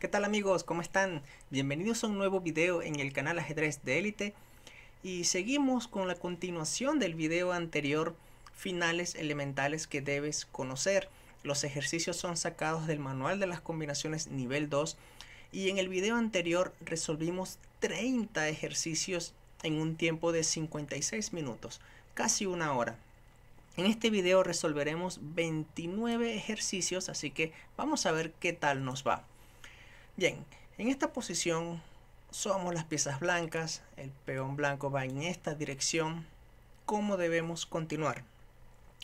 ¿Qué tal amigos? ¿Cómo están? Bienvenidos a un nuevo video en el canal Ajedrez de Élite y seguimos con la continuación del video anterior finales elementales que debes conocer. Los ejercicios son sacados del manual de las combinaciones nivel 2 y en el video anterior resolvimos 30 ejercicios en un tiempo de 56 minutos, casi una hora. En este video resolveremos 29 ejercicios, así que vamos a ver qué tal nos va. Bien, en esta posición somos las piezas blancas, el peón blanco va en esta dirección. ¿Cómo debemos continuar?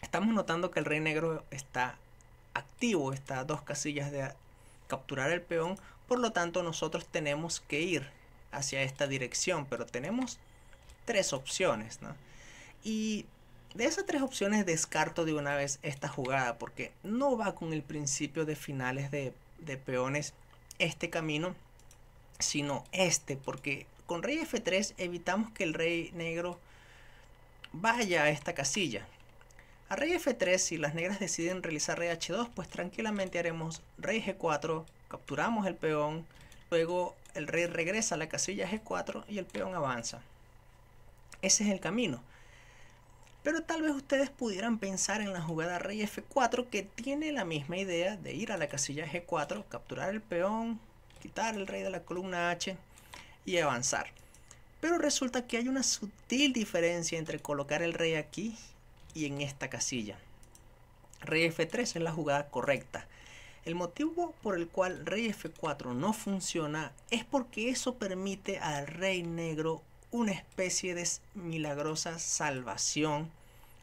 Estamos notando que el rey negro está activo, está a dos casillas de capturar el peón, por lo tanto nosotros tenemos que ir hacia esta dirección, pero tenemos tres opciones, ¿no? Y de esas tres opciones descarto de una vez esta jugada porque no va con el principio de finales de, de peones este camino, sino este, porque con rey F3 evitamos que el rey negro vaya a esta casilla. A rey F3, si las negras deciden realizar rey H2, pues tranquilamente haremos rey G4, capturamos el peón, luego el rey regresa a la casilla G4 y el peón avanza. Ese es el camino. Pero tal vez ustedes pudieran pensar en la jugada rey f4 que tiene la misma idea de ir a la casilla g4, capturar el peón, quitar el rey de la columna h y avanzar. Pero resulta que hay una sutil diferencia entre colocar el rey aquí y en esta casilla. Rey f3 es la jugada correcta. El motivo por el cual rey f4 no funciona es porque eso permite al rey negro una especie de milagrosa salvación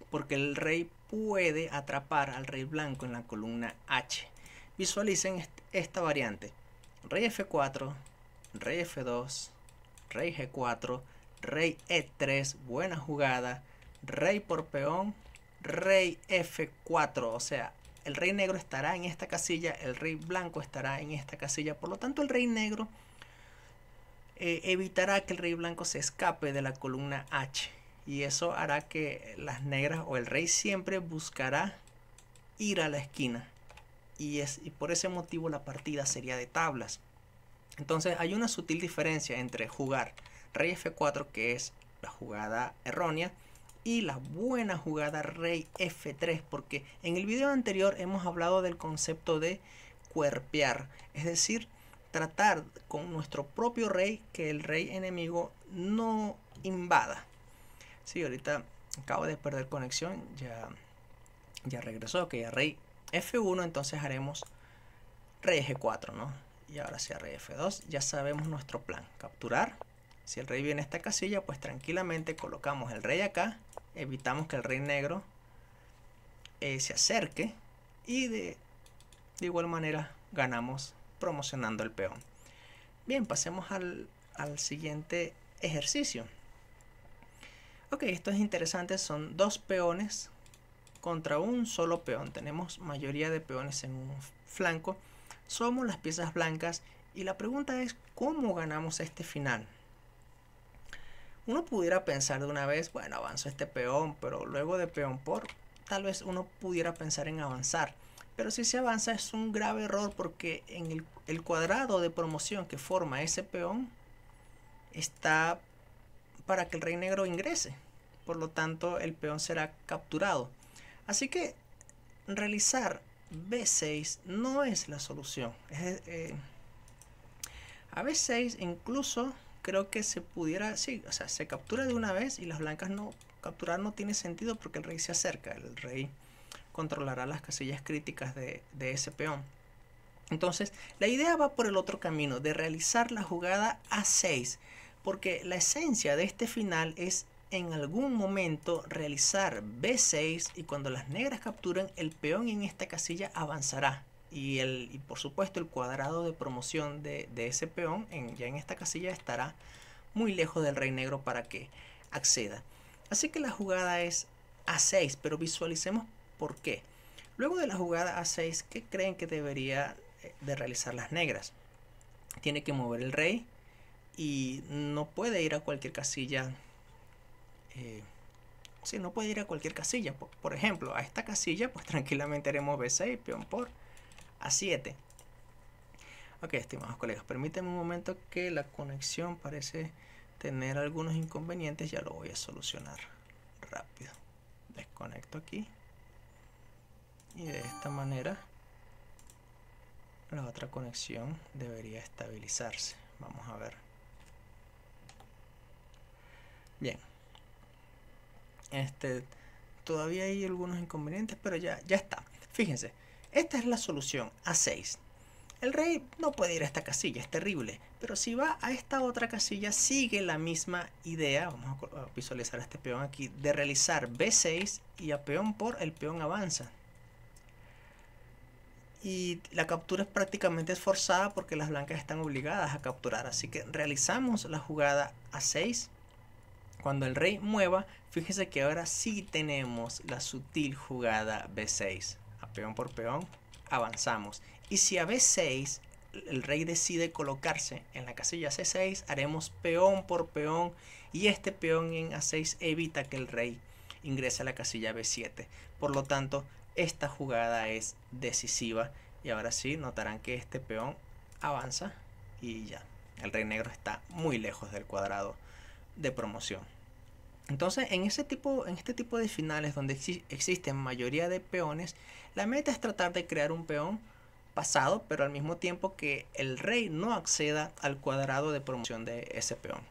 porque el rey puede atrapar al rey blanco en la columna H. Visualicen esta variante. Rey F4, rey F2, rey G4, rey E3, buena jugada, rey por peón, rey F4, o sea, el rey negro estará en esta casilla, el rey blanco estará en esta casilla, por lo tanto el rey negro eh, evitará que el rey blanco se escape de la columna H. Y eso hará que las negras o el rey siempre buscará ir a la esquina. Y, es, y por ese motivo la partida sería de tablas. Entonces hay una sutil diferencia entre jugar rey F4 que es la jugada errónea y la buena jugada rey F3 porque en el video anterior hemos hablado del concepto de cuerpear. Es decir, tratar con nuestro propio rey que el rey enemigo no invada. Sí, ahorita acabo de perder conexión, ya, ya regresó, que rey F1, entonces haremos rey G4, ¿no? Y ahora sea rey F2, ya sabemos nuestro plan, capturar. Si el rey viene a esta casilla, pues tranquilamente colocamos el rey acá, evitamos que el rey negro eh, se acerque y de, de igual manera ganamos promocionando el peón. Bien, pasemos al, siguiente ejercicio. Ok, esto es interesante, son dos peones contra un solo peón. Tenemos mayoría de peones en un flanco. Somos las piezas blancas y la pregunta es cómo ganamos este final. Uno pudiera pensar de una vez, bueno, avanzo este peón, pero luego de peón por, tal vez uno pudiera pensar en avanzar. Pero si se avanza es un grave error porque en el, cuadrado de promoción que forma ese peón está para que el rey negro ingrese. Por lo tanto, el peón será capturado. Así que realizar B6 no es la solución. Eh, a B6 incluso creo que se pudiera, sí, o sea, se captura de una vez y las blancas no, capturar no tiene sentido porque el rey se acerca, el rey controlará las casillas críticas de, ese peón. Entonces, la idea va por el otro camino, de realizar la jugada a 6, porque la esencia de este final es en algún momento realizar B6 y cuando las negras capturen el peón en esta casilla avanzará. Y, el, y por supuesto el cuadrado de promoción de, de ese peón en, ya en esta casilla estará muy lejos del rey negro para que acceda. Así que la jugada es A6, pero visualicemos por qué. Luego de la jugada A6, ¿qué creen que debería eh, de realizar las negras? Tiene que mover el rey y no puede ir a cualquier casilla. Eh, sí, no puede ir a cualquier casilla. Por, ejemplo, a esta casilla, pues tranquilamente haremos B6, peón por A7. Ok, estimados colegas, permítanme un momento que la conexión parece tener algunos inconvenientes. Ya lo voy a solucionar rápido. Desconecto aquí y de esta manera la otra conexión debería estabilizarse vamos a ver bien este todavía hay algunos inconvenientes pero ya ya está fíjense esta es la solución a 6 el rey no puede ir a esta casilla, es terrible. Pero si va a esta otra casilla, sigue la misma idea. Vamos a visualizar a este peón aquí. De realizar B6 y a peón por el peón avanza y la captura es prácticamente esforzada forzada porque las blancas están obligadas a capturar. Así que realizamos la jugada a 6. Cuando el rey mueva, fíjese que ahora sí tenemos la sutil jugada B6. A peón por peón avanzamos. Y si a B6 el rey decide colocarse en la casilla C6, haremos peón por peón y este peón en A6 evita que el rey ingrese a la casilla B7. Por lo tanto, esta jugada es decisiva. Y ahora sí, notarán que este peón avanza y ya. El rey negro está muy lejos del cuadrado de promoción. Entonces, en, ese tipo, en este tipo de finales donde existen mayoría de peones, la meta es tratar de crear un peón pasado, pero al mismo tiempo que el rey no acceda al cuadrado de promoción de ese peón.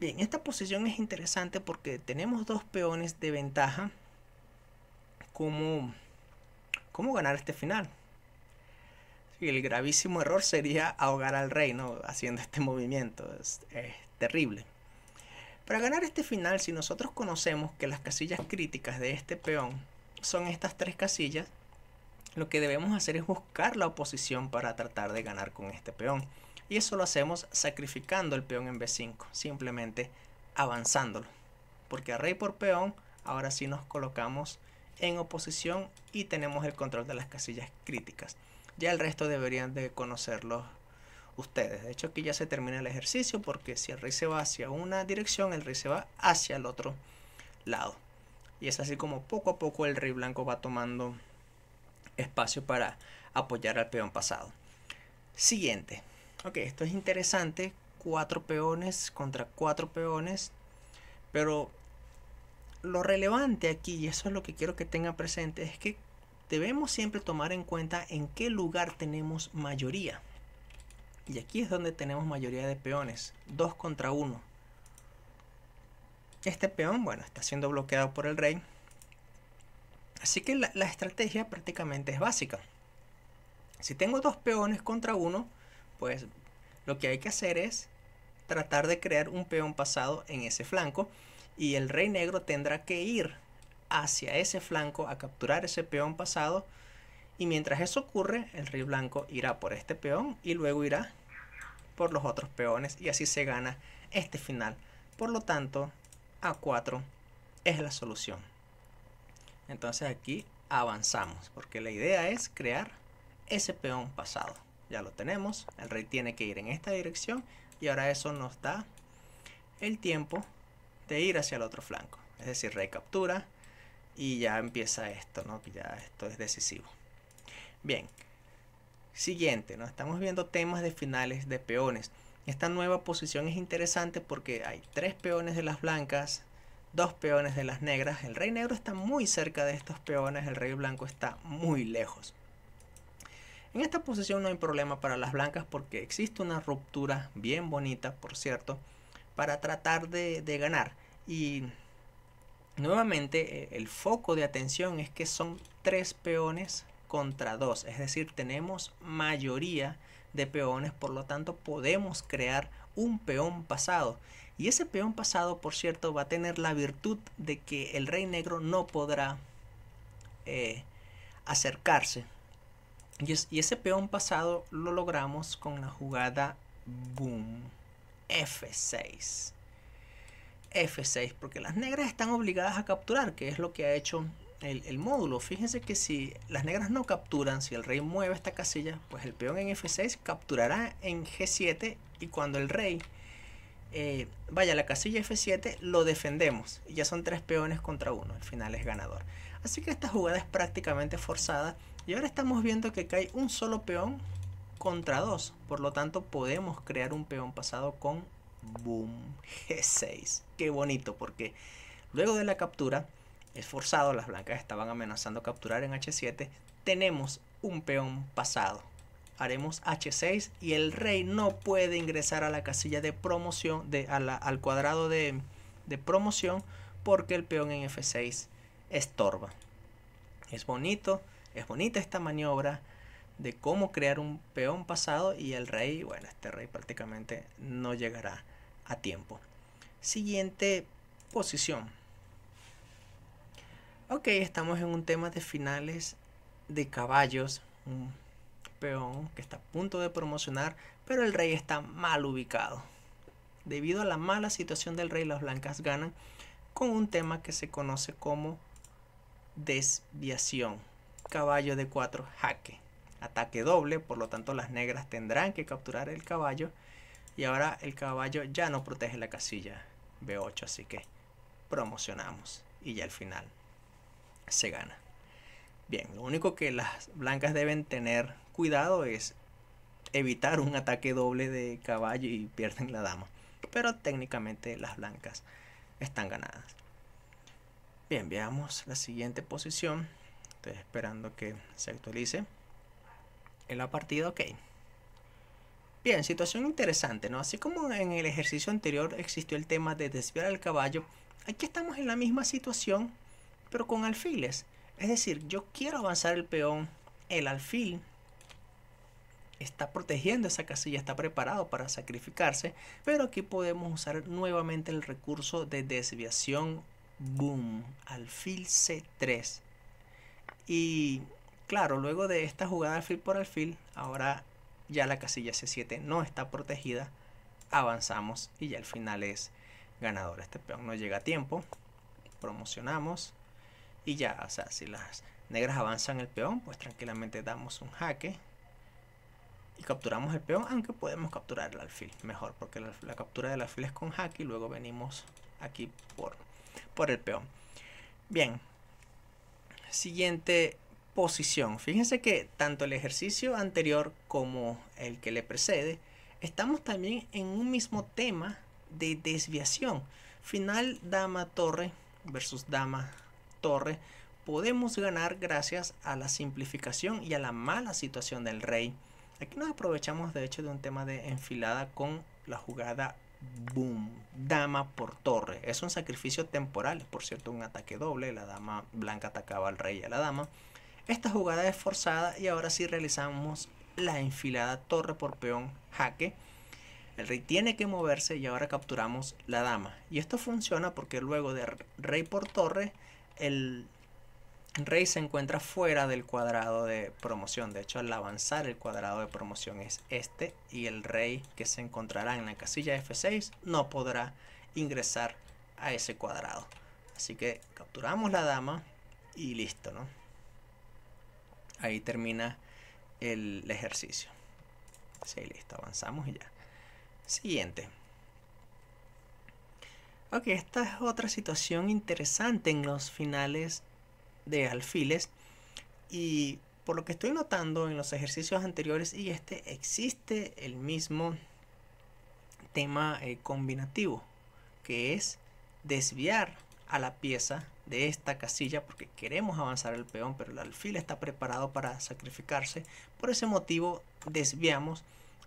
Bien, esta posición es interesante porque tenemos dos peones de ventaja cómo, cómo ganar este final. el gravísimo error sería ahogar al rey, ¿no? Haciendo este movimiento. Es, es, terrible. Para ganar este final, si nosotros conocemos que las casillas críticas de este peón son estas tres casillas, lo que debemos hacer es buscar la oposición para tratar de ganar con este peón. Y eso lo hacemos sacrificando el peón en B5, simplemente avanzándolo. Porque a rey por peón, ahora sí nos colocamos en oposición y tenemos el control de las casillas críticas. Ya el resto deberían de conocerlo ustedes. De hecho, aquí ya se termina el ejercicio porque si el rey se va hacia una dirección, el rey se va hacia el otro lado. Y es así como poco a poco el rey blanco va tomando espacio para apoyar al peón pasado. Siguiente. Ok, esto es interesante. Cuatro peones contra cuatro peones. Pero lo relevante aquí, y eso es lo que quiero que tenga presente, es que debemos siempre tomar en cuenta en qué lugar tenemos mayoría. Y aquí es donde tenemos mayoría de peones, 2 contra 1. Este peón, bueno, está siendo bloqueado por el rey. Así que la, la estrategia prácticamente es básica. Si tengo dos peones contra uno, pues lo que hay que hacer es tratar de crear un peón pasado en ese flanco y el rey negro tendrá que ir hacia ese flanco a capturar ese peón pasado y mientras eso ocurre el rey blanco irá por este peón y luego irá por los otros peones y así se gana este final. Por lo tanto, A4 es la solución. Entonces aquí avanzamos porque la idea es crear ese peón pasado. Ya lo tenemos, el rey tiene que ir en esta dirección y ahora eso nos da el tiempo de ir hacia el otro flanco. Es decir, recaptura y ya empieza esto, ¿no? Ya esto es decisivo. Bien, siguiente, ¿no? Estamos viendo temas de finales de peones. Esta nueva posición es interesante porque hay tres peones de las blancas, dos peones de las negras. El rey negro está muy cerca de estos peones, el rey blanco está muy lejos. En esta posición no hay problema para las blancas porque existe una ruptura bien bonita, por cierto, para tratar de, ganar. Y nuevamente eh, el foco de atención es que son tres peones contra dos, es decir, tenemos mayoría de peones, por lo tanto podemos crear un peón pasado. Y ese peón pasado, por cierto, va a tener la virtud de que el rey negro no podrá eh, acercarse. y, ese peón pasado lo logramos con la jugada boom. F6. F6, porque las negras están obligadas a capturar, que es lo que ha hecho el, módulo. Fíjense que si las negras no capturan, si el rey mueve esta casilla, pues el peón en F6 capturará en G7 y cuando el rey eh, vaya a la casilla F7 lo defendemos. Y ya son tres peones contra uno, El final es ganador. Así que esta jugada es prácticamente forzada y ahora estamos viendo que cae un solo peón contra 2. Por lo tanto, podemos crear un peón pasado con boom G6. Qué bonito, porque luego de la captura, es forzado, las blancas estaban amenazando capturar en H7. Tenemos un peón pasado. Haremos H6 y el rey no puede ingresar a la casilla de promoción, de, al cuadrado de, de promoción, porque el peón en F6 estorba. Es bonito, es bonita esta maniobra de cómo crear un peón pasado y el rey, bueno, este rey prácticamente no llegará a tiempo. Siguiente posición. Ok, estamos en un tema de finales de caballos, un peón que está a punto de promocionar, pero el rey está mal ubicado. Debido a la mala situación del rey, las blancas ganan con un tema que se conoce como desviación. Caballo de cuatro jaque ataque doble, por lo tanto las negras tendrán que capturar el caballo y ahora el caballo ya no protege la casilla B8, así que promocionamos y ya al final se gana. Bien, lo único que las blancas deben tener cuidado es evitar un ataque doble de caballo y pierden la dama, pero técnicamente las blancas están ganadas. Bien, veamos la siguiente posición, estoy esperando que se actualice en la partida OK. Bien, situación interesante, ¿no? Así como en el ejercicio anterior existió el tema de desviar al caballo, aquí estamos en la misma situación, pero con alfiles. Es decir, yo quiero avanzar el peón, el alfil está protegiendo esa casilla, está preparado para sacrificarse, pero aquí podemos usar nuevamente el recurso de desviación boom, alfil C3. Y Claro, luego de esta jugada alfil por alfil, ahora ya la casilla C7 no está protegida, avanzamos y ya el final es ganador. Este peón no llega a tiempo, promocionamos y ya, o sea, si las negras avanzan el peón, pues tranquilamente damos un jaque y capturamos el peón, aunque podemos capturar el alfil mejor, porque la, captura del alfil es con jaque y luego venimos aquí por, por el peón. Bien, siguiente posición. Fíjense que tanto el ejercicio anterior como el que le precede, estamos también en un mismo tema de desviación. Final dama torre versus dama torre podemos ganar gracias a la simplificación y a la mala situación del rey. Aquí nos aprovechamos de hecho de un tema de enfilada con la jugada boom, dama por torre. Es un sacrificio temporal, por cierto, un ataque doble. La dama blanca atacaba al rey y a la dama. Esta jugada es forzada y ahora sí realizamos la enfilada torre por peón jaque. El rey tiene que moverse y ahora capturamos la dama. Y esto funciona porque luego de rey por torre, el rey se encuentra fuera del cuadrado de promoción. De hecho, al avanzar el cuadrado de promoción es este y el rey que se encontrará en la casilla F6 no podrá ingresar a ese cuadrado. Así que capturamos la dama y listo, ¿no? Ahí termina el ejercicio. Sí, listo, avanzamos y ya. Siguiente. Ok, esta es otra situación interesante en los finales de alfiles. Y por lo que estoy notando en los ejercicios anteriores y este, existe el mismo tema eh, combinativo, que es desviar a la pieza de esta casilla porque queremos avanzar el peón, pero el alfil está preparado para sacrificarse. Por ese motivo desviamos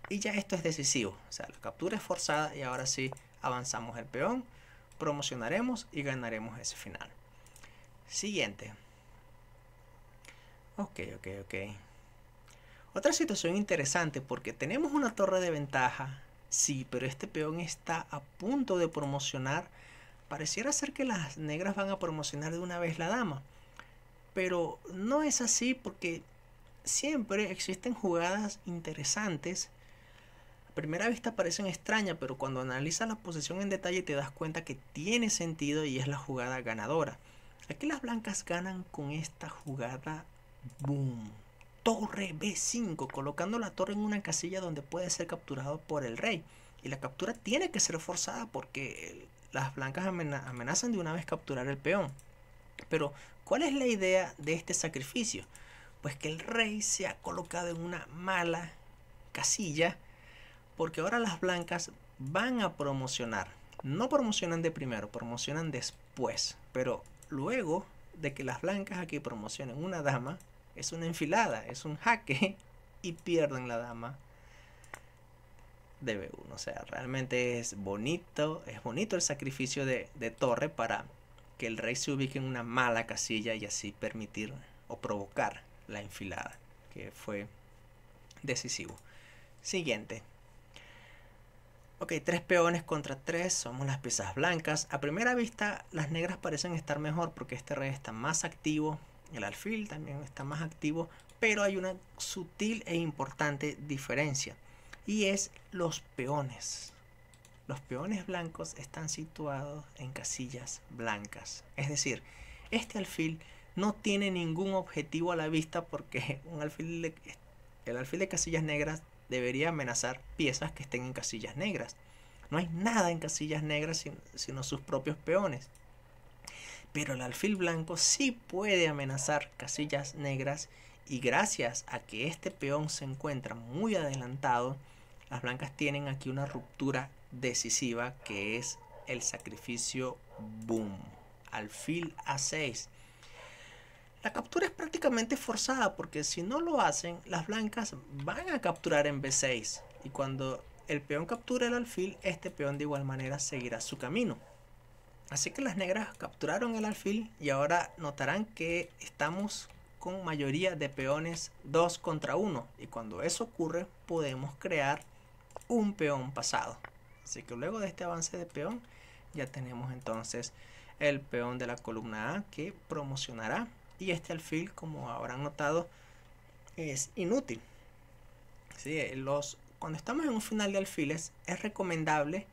y ya esto es decisivo. O sea, la captura es forzada y ahora sí avanzamos el peón, promocionaremos y ganaremos ese final. Siguiente. Ok, ok, ok. Otra situación interesante porque tenemos una torre de ventaja, sí, pero este peón está a punto de promocionar Pareciera ser que las negras van a promocionar de una vez la dama. Pero no es así porque siempre existen jugadas interesantes. A primera vista parecen extrañas, pero cuando analizas la posición en detalle te das cuenta que tiene sentido y es la jugada ganadora. Aquí las blancas ganan con esta jugada boom. Torre B5, colocando la torre en una casilla donde puede ser capturado por el rey. Y la captura tiene que ser forzada porque las blancas amenazan de una vez capturar el peón. Pero, ¿cuál es la idea de este sacrificio? Pues que el rey se ha colocado en una mala casilla, porque ahora las blancas van a promocionar. No promocionan de primero, promocionan después. Pero luego de que las blancas aquí promocionen una dama, es una enfilada, es un jaque, y pierden la dama debe uno. O sea, realmente es bonito, es bonito el sacrificio de, de Torre para que el rey se ubique en una mala casilla y así permitir o provocar la enfilada, que fue decisivo. Siguiente. Ok, tres peones contra tres, somos las piezas blancas. A primera vista, las negras parecen estar mejor porque este rey está más activo, el alfil también está más activo, pero hay una sutil e importante diferencia y es los peones. Los peones blancos están situados en casillas blancas, es decir, este alfil no tiene ningún objetivo a la vista porque un alfil el alfil de casillas negras debería amenazar piezas que estén en casillas negras. No hay nada en casillas negras sino sus propios peones. Pero el alfil blanco sí puede amenazar casillas negras y gracias a que este peón se encuentra muy adelantado, las blancas tienen aquí una ruptura decisiva que es el sacrificio boom. Alfil A6. La captura es prácticamente forzada porque si no lo hacen, las blancas van a capturar en B6. Y cuando el peón captura el alfil, este peón de igual manera seguirá su camino. Así que las negras capturaron el alfil y ahora notarán que estamos con mayoría de peones 2 contra 1. Y cuando eso ocurre, podemos crear un peón pasado. Así que luego de este avance de peón, ya tenemos entonces el peón de la columna A que promocionará. Y este alfil, como habrán notado, es inútil. Sí, eh, los, cuando estamos en un final de alfiles, es recomendable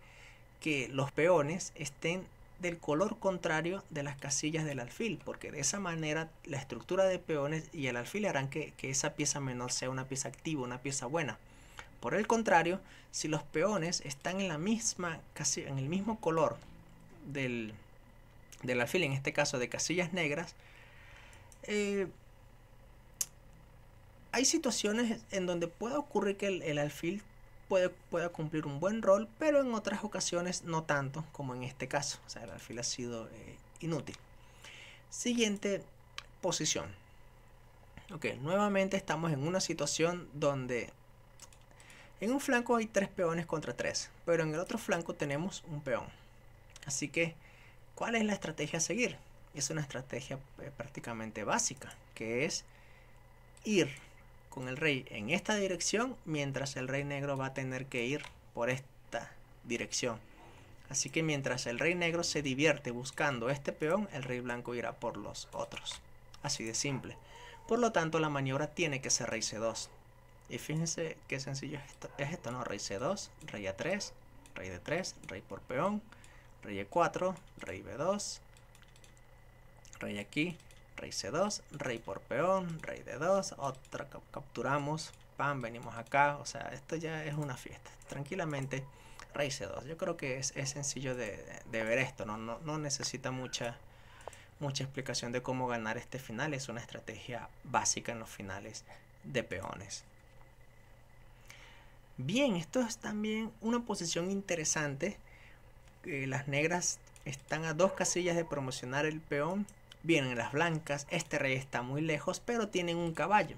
que los peones estén del color contrario de las casillas del alfil, porque de esa manera la estructura de peones y el alfil harán que esa pieza menor sea una pieza activa, una pieza buena. Por el contrario, si los peones están en la misma, casi en el mismo color del, alfil, en este caso de casillas negras, eh, hay situaciones en donde puede ocurrir que el, alfil puede, pueda cumplir un buen rol, pero en otras ocasiones no tanto, como en este caso. O sea, el alfil ha sido eh, inútil. Siguiente posición. Ok, nuevamente estamos en una situación donde en un flanco hay tres peones contra tres, pero en el otro flanco tenemos un peón. Así que, ¿cuál es la estrategia a seguir? Es una estrategia eh, prácticamente básica, que es ir con el rey en esta dirección, mientras el rey negro va a tener que ir por esta dirección. Así que mientras el rey negro se divierte buscando este peón, el rey blanco irá por los otros. Así de simple. Por lo tanto, la maniobra tiene que ser rey c2. Y fíjense qué sencillo es esto, ¿no? Rey C2, Rey A3, Rey D3, Rey por peón, Rey E4, Rey B2, Rey aquí, Rey C2, Rey por peón, Rey D2, otra capturamos, pam, venimos acá, o sea, esto ya es una fiesta, tranquilamente Rey C2, yo creo que es, sencillo de, ver esto, ¿no? necesita mucha mucha explicación de cómo ganar este final. Es una estrategia básica en los finales de peones. Bien, esto es también una posición interesante. las negras están a dos casillas de promocionar el peón. Vienen las blancas, este rey está muy lejos, pero tienen un caballo.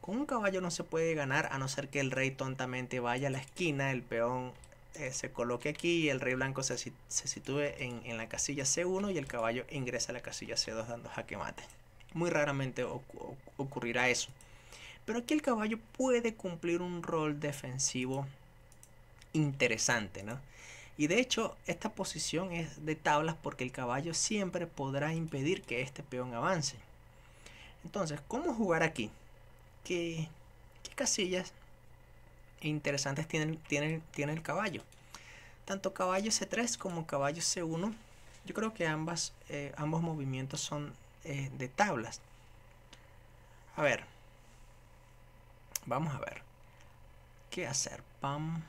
Con un caballo no se puede ganar a no ser que el rey tontamente vaya a la esquina, el peón eh, se coloque aquí y el rey blanco se, sitúe en, en, la casilla C1 y el caballo ingresa a la casilla C2 dando jaque mate. Muy raramente ocurrirá eso. Pero aquí el caballo puede cumplir un rol defensivo interesante, ¿no? Y de hecho, esta posición es de tablas porque el caballo siempre podrá impedir que este peón avance. Entonces, ¿cómo jugar aquí? ¿Qué, casillas interesantes tiene, tiene el caballo? Tanto caballo C3 como caballo C1, yo creo que ambas, eh, ambos movimientos son eh, de tablas. A ver, Vamos a ver. ¿Qué hacer? Pam,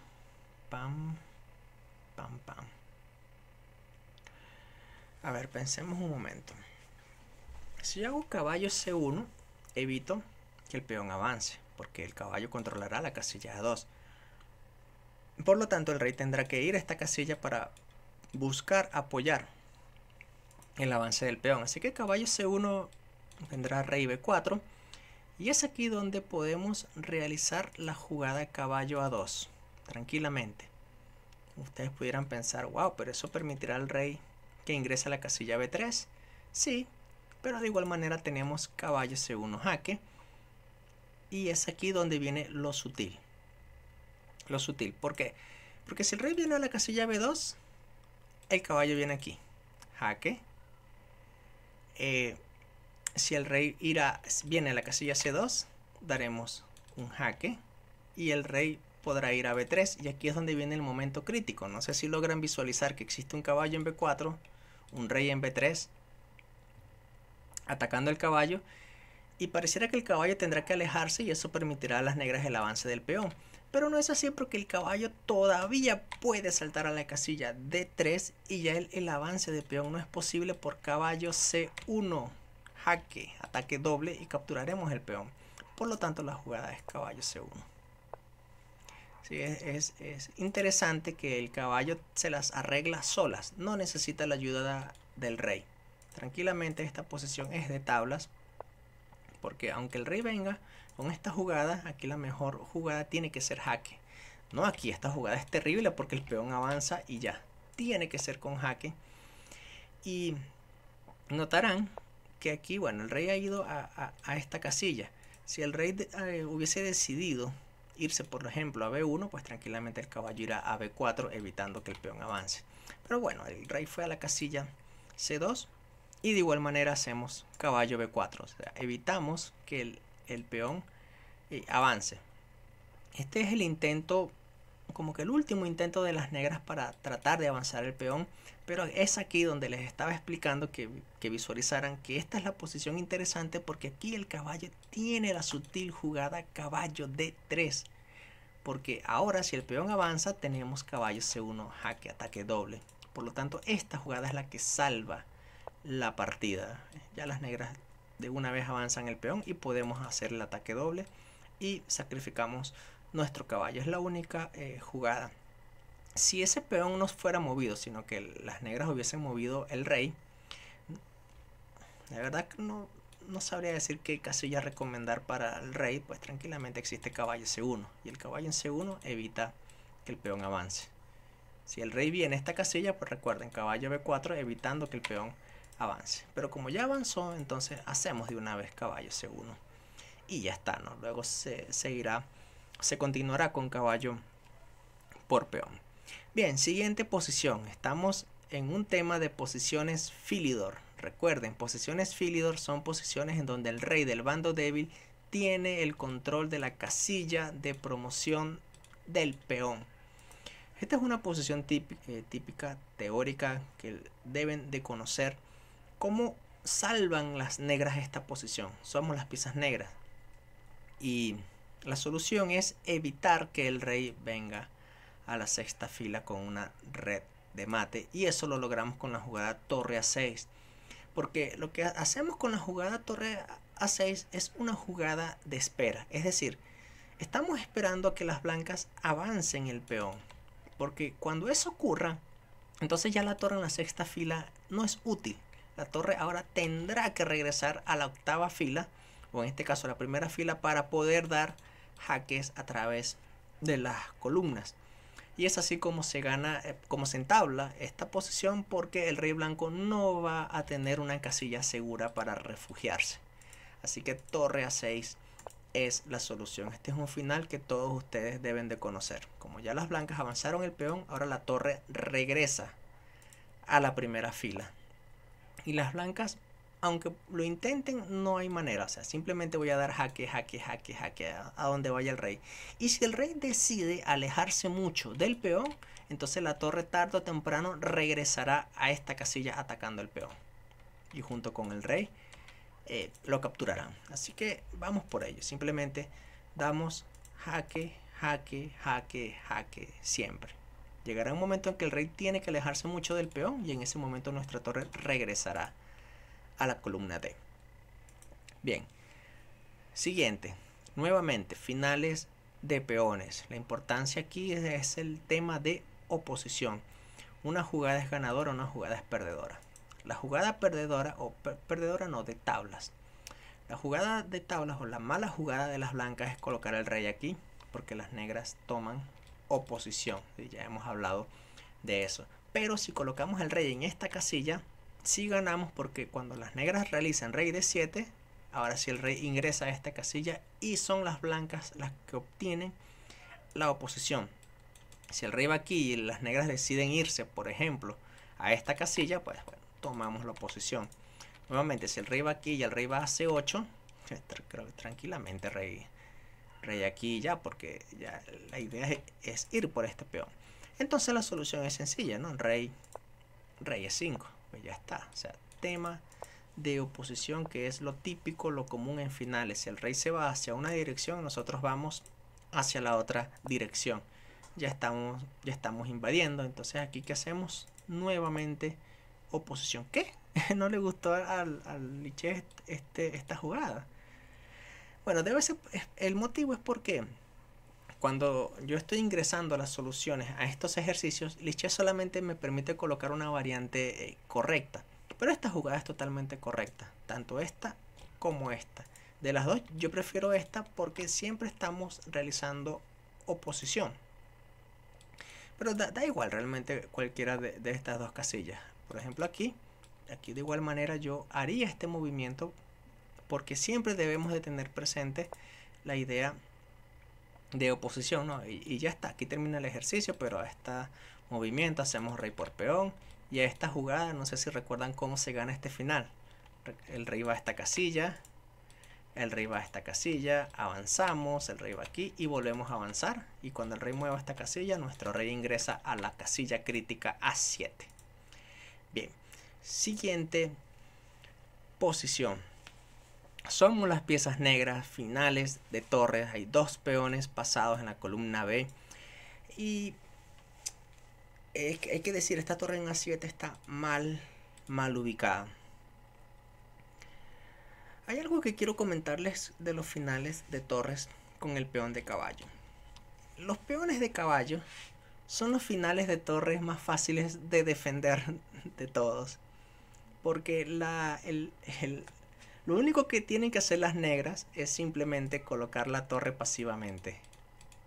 pam, pam, pam. A ver, pensemos un momento. Si yo hago caballo C1, evito que el peón avance, porque el caballo controlará la casilla A2. Por lo tanto, el rey tendrá que ir a esta casilla para buscar apoyar el avance del peón. Así que caballo C1 tendrá rey B4 y es aquí donde podemos realizar la jugada caballo a 2, tranquilamente. Ustedes pudieran pensar, wow, pero eso permitirá al rey que ingrese a la casilla B3. Sí, pero de igual manera tenemos caballo C1 jaque. Y es aquí donde viene lo sutil. Lo sutil, ¿por qué? Porque si el rey viene a la casilla B2, el caballo viene aquí. Jaque. Eh, si el rey irá, viene a la casilla C2, daremos un jaque y el rey podrá ir a B3 y aquí es donde viene el momento crítico. No sé si logran visualizar que existe un caballo en B4, un rey en B3, atacando el caballo y pareciera que el caballo tendrá que alejarse y eso permitirá a las negras el avance del peón. Pero no es así porque el caballo todavía puede saltar a la casilla D3 y ya el, el avance de peón no es posible por caballo C1 jaque, ataque doble y capturaremos el peón. Por lo tanto, la jugada es caballo C1. es, es, interesante que el caballo se las arregla solas, no necesita la ayuda del rey. Tranquilamente esta posición es de tablas, porque aunque el rey venga con esta jugada, aquí la mejor jugada tiene que ser jaque. No aquí, esta jugada es terrible porque el peón avanza y ya. Tiene que ser con jaque. Y notarán que aquí, bueno, el rey ha ido a, esta casilla. Si el rey eh, hubiese decidido irse, por ejemplo, a B1, pues tranquilamente el caballo irá a B4, evitando que el peón avance. Pero bueno, el rey fue a la casilla C2 y de igual manera hacemos caballo B4. O sea, evitamos que el, peón eh, avance. Este es el intento, como que el último intento de las negras para tratar de avanzar el peón pero es aquí donde les estaba explicando que, visualizaran que esta es la posición interesante porque aquí el caballo tiene la sutil jugada caballo D3. Porque ahora si el peón avanza tenemos caballo C1, jaque, ataque doble. Por lo tanto esta jugada es la que salva la partida. Ya las negras de una vez avanzan el peón y podemos hacer el ataque doble y sacrificamos nuestro caballo. Es la única eh, jugada si ese peón no fuera movido, sino que las negras hubiesen movido el rey, la verdad que no, sabría decir qué casilla recomendar para el rey, pues tranquilamente existe caballo C1 y el caballo en C1 evita que el peón avance. Si el rey viene a esta casilla, pues recuerden caballo B4 evitando que el peón avance. Pero como ya avanzó, entonces hacemos de una vez caballo C1 y ya está, ¿no? Luego se seguirá, se continuará con caballo por peón. Bien, siguiente posición. Estamos en un tema de posiciones Filidor. Recuerden, posiciones Filidor son posiciones en donde el rey del bando débil tiene el control de la casilla de promoción del peón. Esta es una posición eh, típica, teórica, que deben de conocer cómo salvan las negras esta posición. Somos las piezas negras. Y la solución es evitar que el rey venga a la sexta fila con una red de mate. Y eso lo logramos con la jugada torre a 6. Porque lo que hacemos con la jugada torre a 6 es una jugada de espera. Es decir, estamos esperando a que las blancas avancen el peón. Porque cuando eso ocurra, entonces ya la torre en la sexta fila no es útil. La torre ahora tendrá que regresar a la octava fila, o en este caso a la primera fila, para poder dar jaques a través de las columnas. Y es así como se gana, eh, como se entabla esta posición porque el rey blanco no va a tener una casilla segura para refugiarse. Así que torre a 6 es la solución. Este es un final que todos ustedes deben de conocer. Como ya las blancas avanzaron el peón, ahora la torre regresa a la primera fila. Y las blancas aunque lo intenten, no hay manera. O sea, simplemente voy a dar jaque, jaque, jaque, jaque a, donde vaya el rey. Y si el rey decide alejarse mucho del peón, entonces la torre tarde o temprano regresará a esta casilla atacando el peón. Y junto con el rey eh, lo capturarán. Así que vamos por ello. Simplemente damos jaque, jaque, jaque, jaque, siempre. Llegará un momento en que el rey tiene que alejarse mucho del peón y en ese momento nuestra torre regresará a la columna D. Bien, siguiente, nuevamente, finales de peones. La importancia aquí es, el tema de oposición. Una jugada es ganadora, una jugada es perdedora. La jugada perdedora o perdedora no de tablas. La jugada de tablas o la mala jugada de las blancas es colocar el rey aquí porque las negras toman oposición. ya hemos hablado de eso. Pero si colocamos el rey en esta casilla, si ganamos porque cuando las negras realizan rey de 7, ahora si el rey ingresa a esta casilla y son las blancas las que obtienen la oposición. Si el rey va aquí y las negras deciden irse, por ejemplo, a esta casilla, pues tomamos la oposición. Nuevamente, si el rey va aquí y el rey va a C8, eh, creo que tranquilamente rey, rey aquí ya, porque ya la idea es, ir por este peón. Entonces la solución es sencilla, ¿no? Rey, rey E5 pues ya está. O sea, tema de oposición que es lo típico, lo común en finales. El rey se va hacia una dirección, nosotros vamos hacia la otra dirección. Ya estamos, ya estamos invadiendo. Entonces aquí que hacemos nuevamente oposición. ¿Qué? no le gustó al, al este, esta jugada. Bueno, debe ser, el motivo es porque cuando yo estoy ingresando las soluciones a estos ejercicios, Liché solamente me permite colocar una variante eh, correcta. Pero esta jugada es totalmente correcta, tanto esta como esta. De las dos, yo prefiero esta porque siempre estamos realizando oposición. Pero da, igual realmente cualquiera de, de estas dos casillas. Por ejemplo aquí, aquí de igual manera yo haría este movimiento porque siempre debemos de tener presente la idea de oposición, ¿no? Y, y, ya está, aquí termina el ejercicio, pero a este movimiento hacemos rey por peón. Y a esta jugada, no sé si recuerdan cómo se gana este final. El rey va a esta casilla, el rey va a esta casilla, avanzamos, el rey va aquí y volvemos a avanzar. Y cuando el rey mueva esta casilla, nuestro rey ingresa a la casilla crítica A7. Bien, siguiente posición son las piezas negras finales de torres. Hay dos peones pasados en la columna B. Y hay que decir, esta torre en A7 está mal, mal ubicada. Hay algo que quiero comentarles de los finales de torres con el peón de caballo. Los peones de caballo son los finales de torres más fáciles de defender de todos. Porque la, el, lo único que tienen que hacer las negras es simplemente colocar la torre pasivamente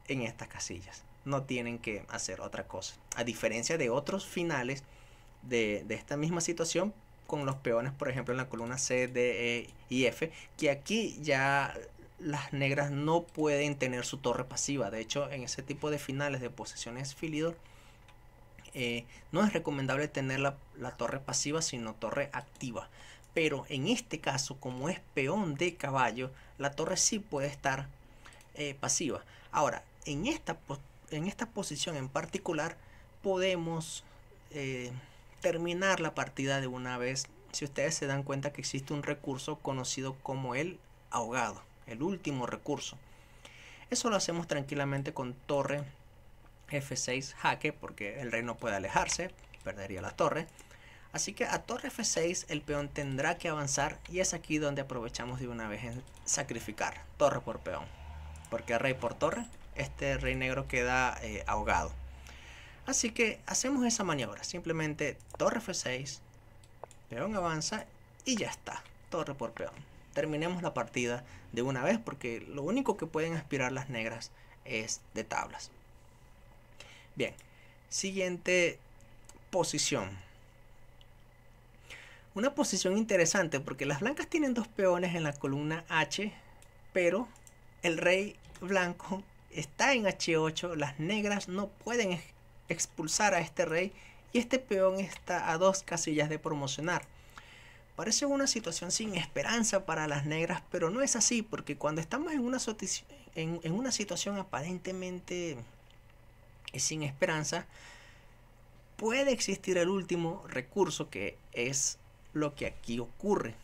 en estas casillas. No tienen que hacer otra cosa. A diferencia de otros finales de, esta misma situación con los peones, por ejemplo, en la columna C, D, E y F, que aquí ya las negras no pueden tener su torre pasiva. De hecho, en ese tipo de finales de posesiones filidor, eh, no es recomendable tener la torre pasiva, sino torre activa pero en este caso, como es peón de caballo, la torre sí puede estar eh, pasiva. Ahora, en esta, en esta posición en particular, podemos eh, terminar la partida de una vez si ustedes se dan cuenta que existe un recurso conocido como el ahogado, el último recurso. Eso lo hacemos tranquilamente con torre F6 jaque porque el rey no puede alejarse, perdería la torre. Así que a torre F6 el peón tendrá que avanzar y es aquí donde aprovechamos de una vez en sacrificar torre por peón. Porque rey por torre, este rey negro queda eh, ahogado. Así que hacemos esa maniobra, simplemente torre F6, peón avanza y ya está, torre por peón. Terminemos la partida de una vez porque lo único que pueden aspirar las negras es de tablas. Bien, siguiente posición una posición interesante porque las blancas tienen dos peones en la columna H, pero el rey blanco está en H8, las negras no pueden expulsar a este rey y este peón está a dos casillas de promocionar. Parece una situación sin esperanza para las negras, pero no es así, porque cuando estamos en una, en una situación aparentemente eh, sin esperanza, puede existir el último recurso que es lo que aquí ocurre.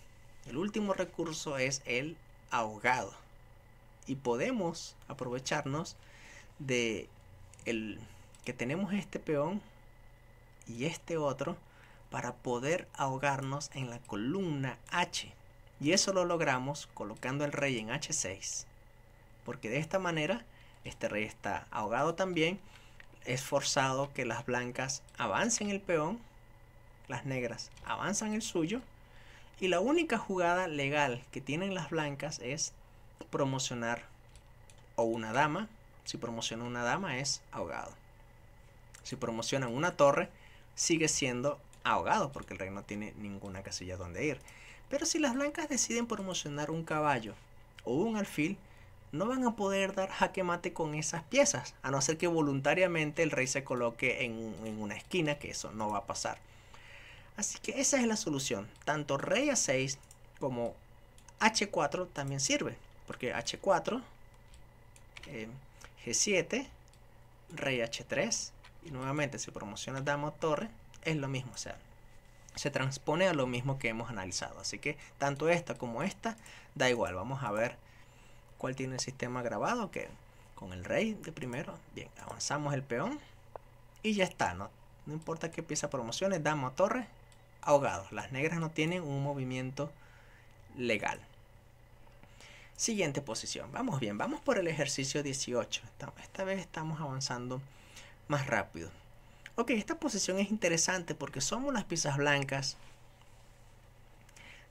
El último recurso es el ahogado. Y podemos aprovecharnos de el, que tenemos este peón y este otro para poder ahogarnos en la columna H. Y eso lo logramos colocando el rey en H6. Porque de esta manera este rey está ahogado también. Es forzado que las blancas avancen el peón las negras avanzan el suyo y la única jugada legal que tienen las blancas es promocionar o una dama. Si promociona una dama es ahogado. Si promocionan una torre sigue siendo ahogado porque el rey no tiene ninguna casilla donde ir. Pero si las blancas deciden promocionar un caballo o un alfil, no van a poder dar jaque mate con esas piezas, a no ser que voluntariamente el rey se coloque en una esquina, que eso no va a pasar. Así que esa es la solución. Tanto rey a 6 como h4 también sirve. Porque h4, eh, g7, rey h3 y nuevamente se promociona dama o torre, es lo mismo. O sea, se transpone a lo mismo que hemos analizado. Así que tanto esta como esta da igual. Vamos a ver cuál tiene el sistema grabado. Que con el rey de primero. Bien, avanzamos el peón. Y ya está, ¿no? No importa qué pieza promociones, damos torre ahogados. Las negras no tienen un movimiento legal. Siguiente posición. Vamos bien, vamos por el ejercicio 18. Esta, esta vez estamos avanzando más rápido. Ok, esta posición es interesante porque somos las piezas blancas.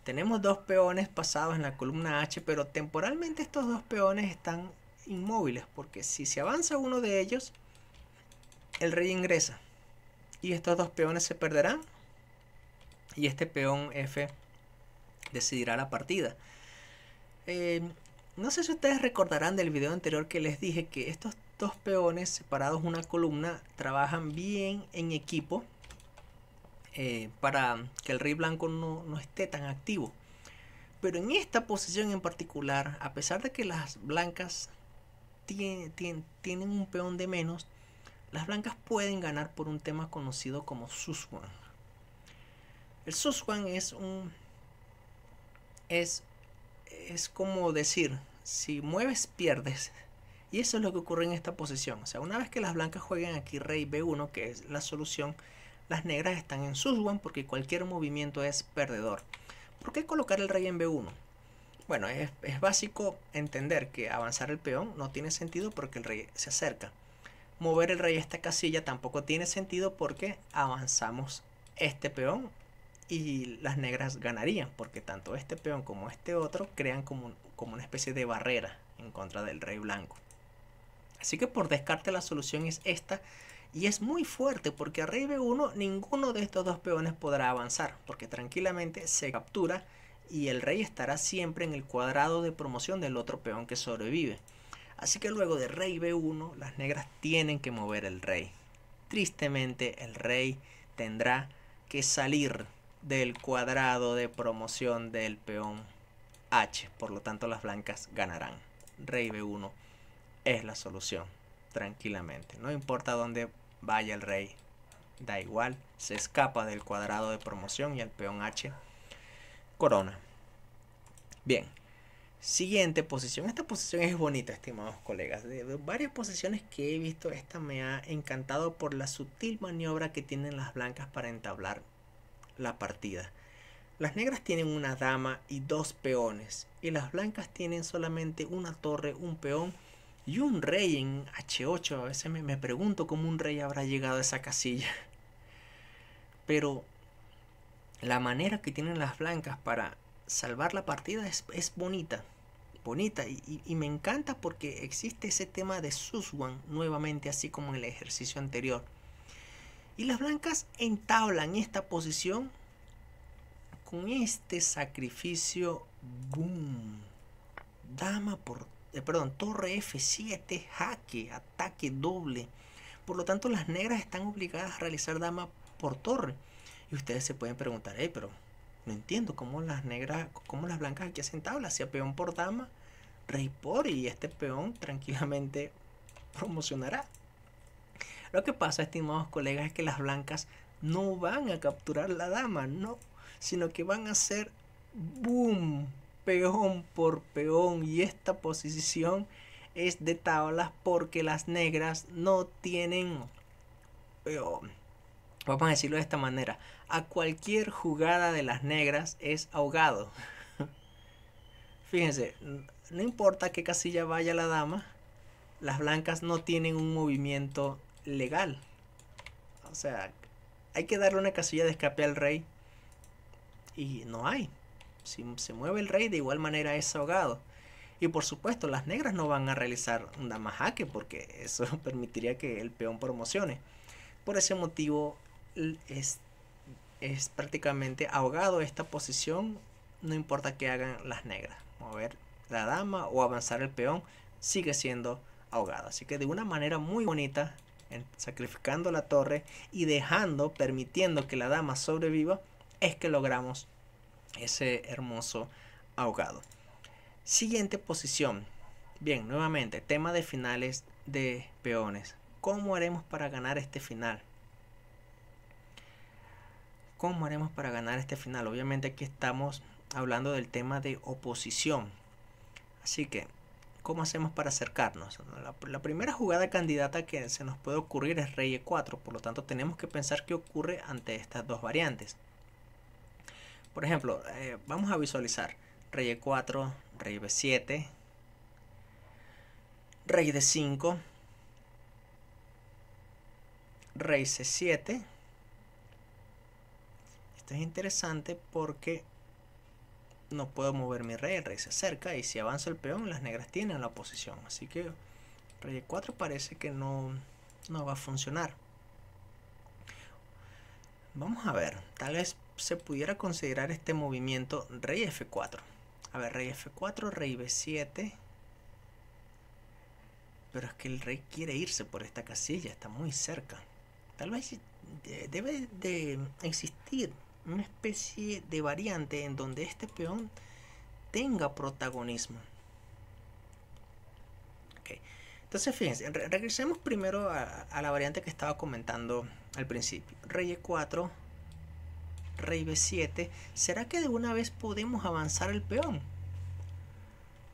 Tenemos dos peones pasados en la columna H, pero temporalmente estos dos peones están inmóviles porque si se avanza uno de ellos, el rey ingresa. Y estos dos peones se perderán y este peón F decidirá la partida. Eh, no sé si ustedes recordarán del video anterior que les dije que estos dos peones separados una columna trabajan bien en equipo eh, para que el rey blanco no, esté tan activo. Pero en esta posición en particular, a pesar de que las blancas tienen, tienen un peón de menos, las blancas pueden ganar por un tema conocido como Suswan. El Suswan es un. Es, es como decir, si mueves, pierdes. Y eso es lo que ocurre en esta posición. O sea, una vez que las blancas jueguen aquí rey b1, que es la solución, las negras están en Suswan porque cualquier movimiento es perdedor. ¿Por qué colocar el rey en b1? Bueno, es, es básico entender que avanzar el peón no tiene sentido porque el rey se acerca. Mover el rey a esta casilla tampoco tiene sentido porque avanzamos este peón y las negras ganarían, porque tanto este peón como este otro crean como, como una especie de barrera en contra del rey blanco. Así que por descarte la solución es esta, y es muy fuerte porque a rey b1 ninguno de estos dos peones podrá avanzar, porque tranquilamente se captura y el rey estará siempre en el cuadrado de promoción del otro peón que sobrevive. Así que luego de rey b1, las negras tienen que mover el rey. Tristemente, el rey tendrá que salir del cuadrado de promoción del peón H. Por lo tanto, las blancas ganarán. Rey B1 es la solución, tranquilamente. No importa dónde vaya el rey, da igual. Se escapa del cuadrado de promoción y el peón H corona. Bien. Siguiente posición. Esta posición es bonita, estimados colegas. De varias posiciones que he visto, esta me ha encantado por la sutil maniobra que tienen las blancas para entablar la partida. Las negras tienen una dama y dos peones, y las blancas tienen solamente una torre, un peón y un rey en H8. A veces me, pregunto cómo un rey habrá llegado a esa casilla. Pero la manera que tienen las blancas para salvar la partida es, bonita. Bonita y, me encanta porque existe ese tema de Suswan nuevamente, así como en el ejercicio anterior. Y las blancas entablan esta posición con este sacrificio. Boom. Dama por... Eh, perdón, torre F7, jaque, ataque doble. Por lo tanto, las negras están obligadas a realizar dama por torre. Y ustedes se pueden preguntar, pero no entiendo cómo las negras, cómo las blancas aquí hacen tabla, hacía peón por dama, rey por y este peón tranquilamente promocionará. Lo que pasa, estimados colegas, es que las blancas no van a capturar la dama, no, sino que van a hacer boom, peón por peón. Y esta posición es de tablas porque las negras no tienen... vamos a decirlo de esta manera, a cualquier jugada de las negras es ahogado. Fíjense, no importa qué casilla vaya la dama, las blancas no tienen un movimiento legal. O sea, hay que darle una casilla de escape al rey y no hay. Si se mueve el rey, de igual manera es ahogado. Y por supuesto, las negras no van a realizar un jaque porque eso permitiría que el peón promocione. Por ese motivo es, es prácticamente ahogado esta posición, no importa que hagan las negras. Mover la dama o avanzar el peón sigue siendo ahogado. Así que de una manera muy bonita sacrificando la torre y dejando, permitiendo que la dama sobreviva, es que logramos ese hermoso ahogado. Siguiente posición. Bien, nuevamente, tema de finales de peones. ¿Cómo haremos para ganar este final? ¿Cómo haremos para ganar este final? Obviamente aquí estamos hablando del tema de oposición. Así que ¿Cómo hacemos para acercarnos? La, primera jugada candidata que se nos puede ocurrir es rey e4, por lo tanto tenemos que pensar qué ocurre ante estas dos variantes. Por ejemplo, eh, vamos a visualizar rey e4, rey b7, rey d5, rey c7. Esto es interesante porque no puedo mover mi rey, el rey se acerca y si avanza el peón, las negras tienen la posición. Así que rey 4 parece que no, no va a funcionar. Vamos a ver, tal vez se pudiera considerar este movimiento rey F4. A ver, rey F4, rey B7. Pero es que el rey quiere irse por esta casilla, está muy cerca. Tal vez eh, debe de existir una especie de variante en donde este peón tenga protagonismo. Entonces, fíjense, regresemos primero a, a, la variante que estaba comentando al principio. Rey E4, Rey B7. ¿Será que de una vez podemos avanzar el peón?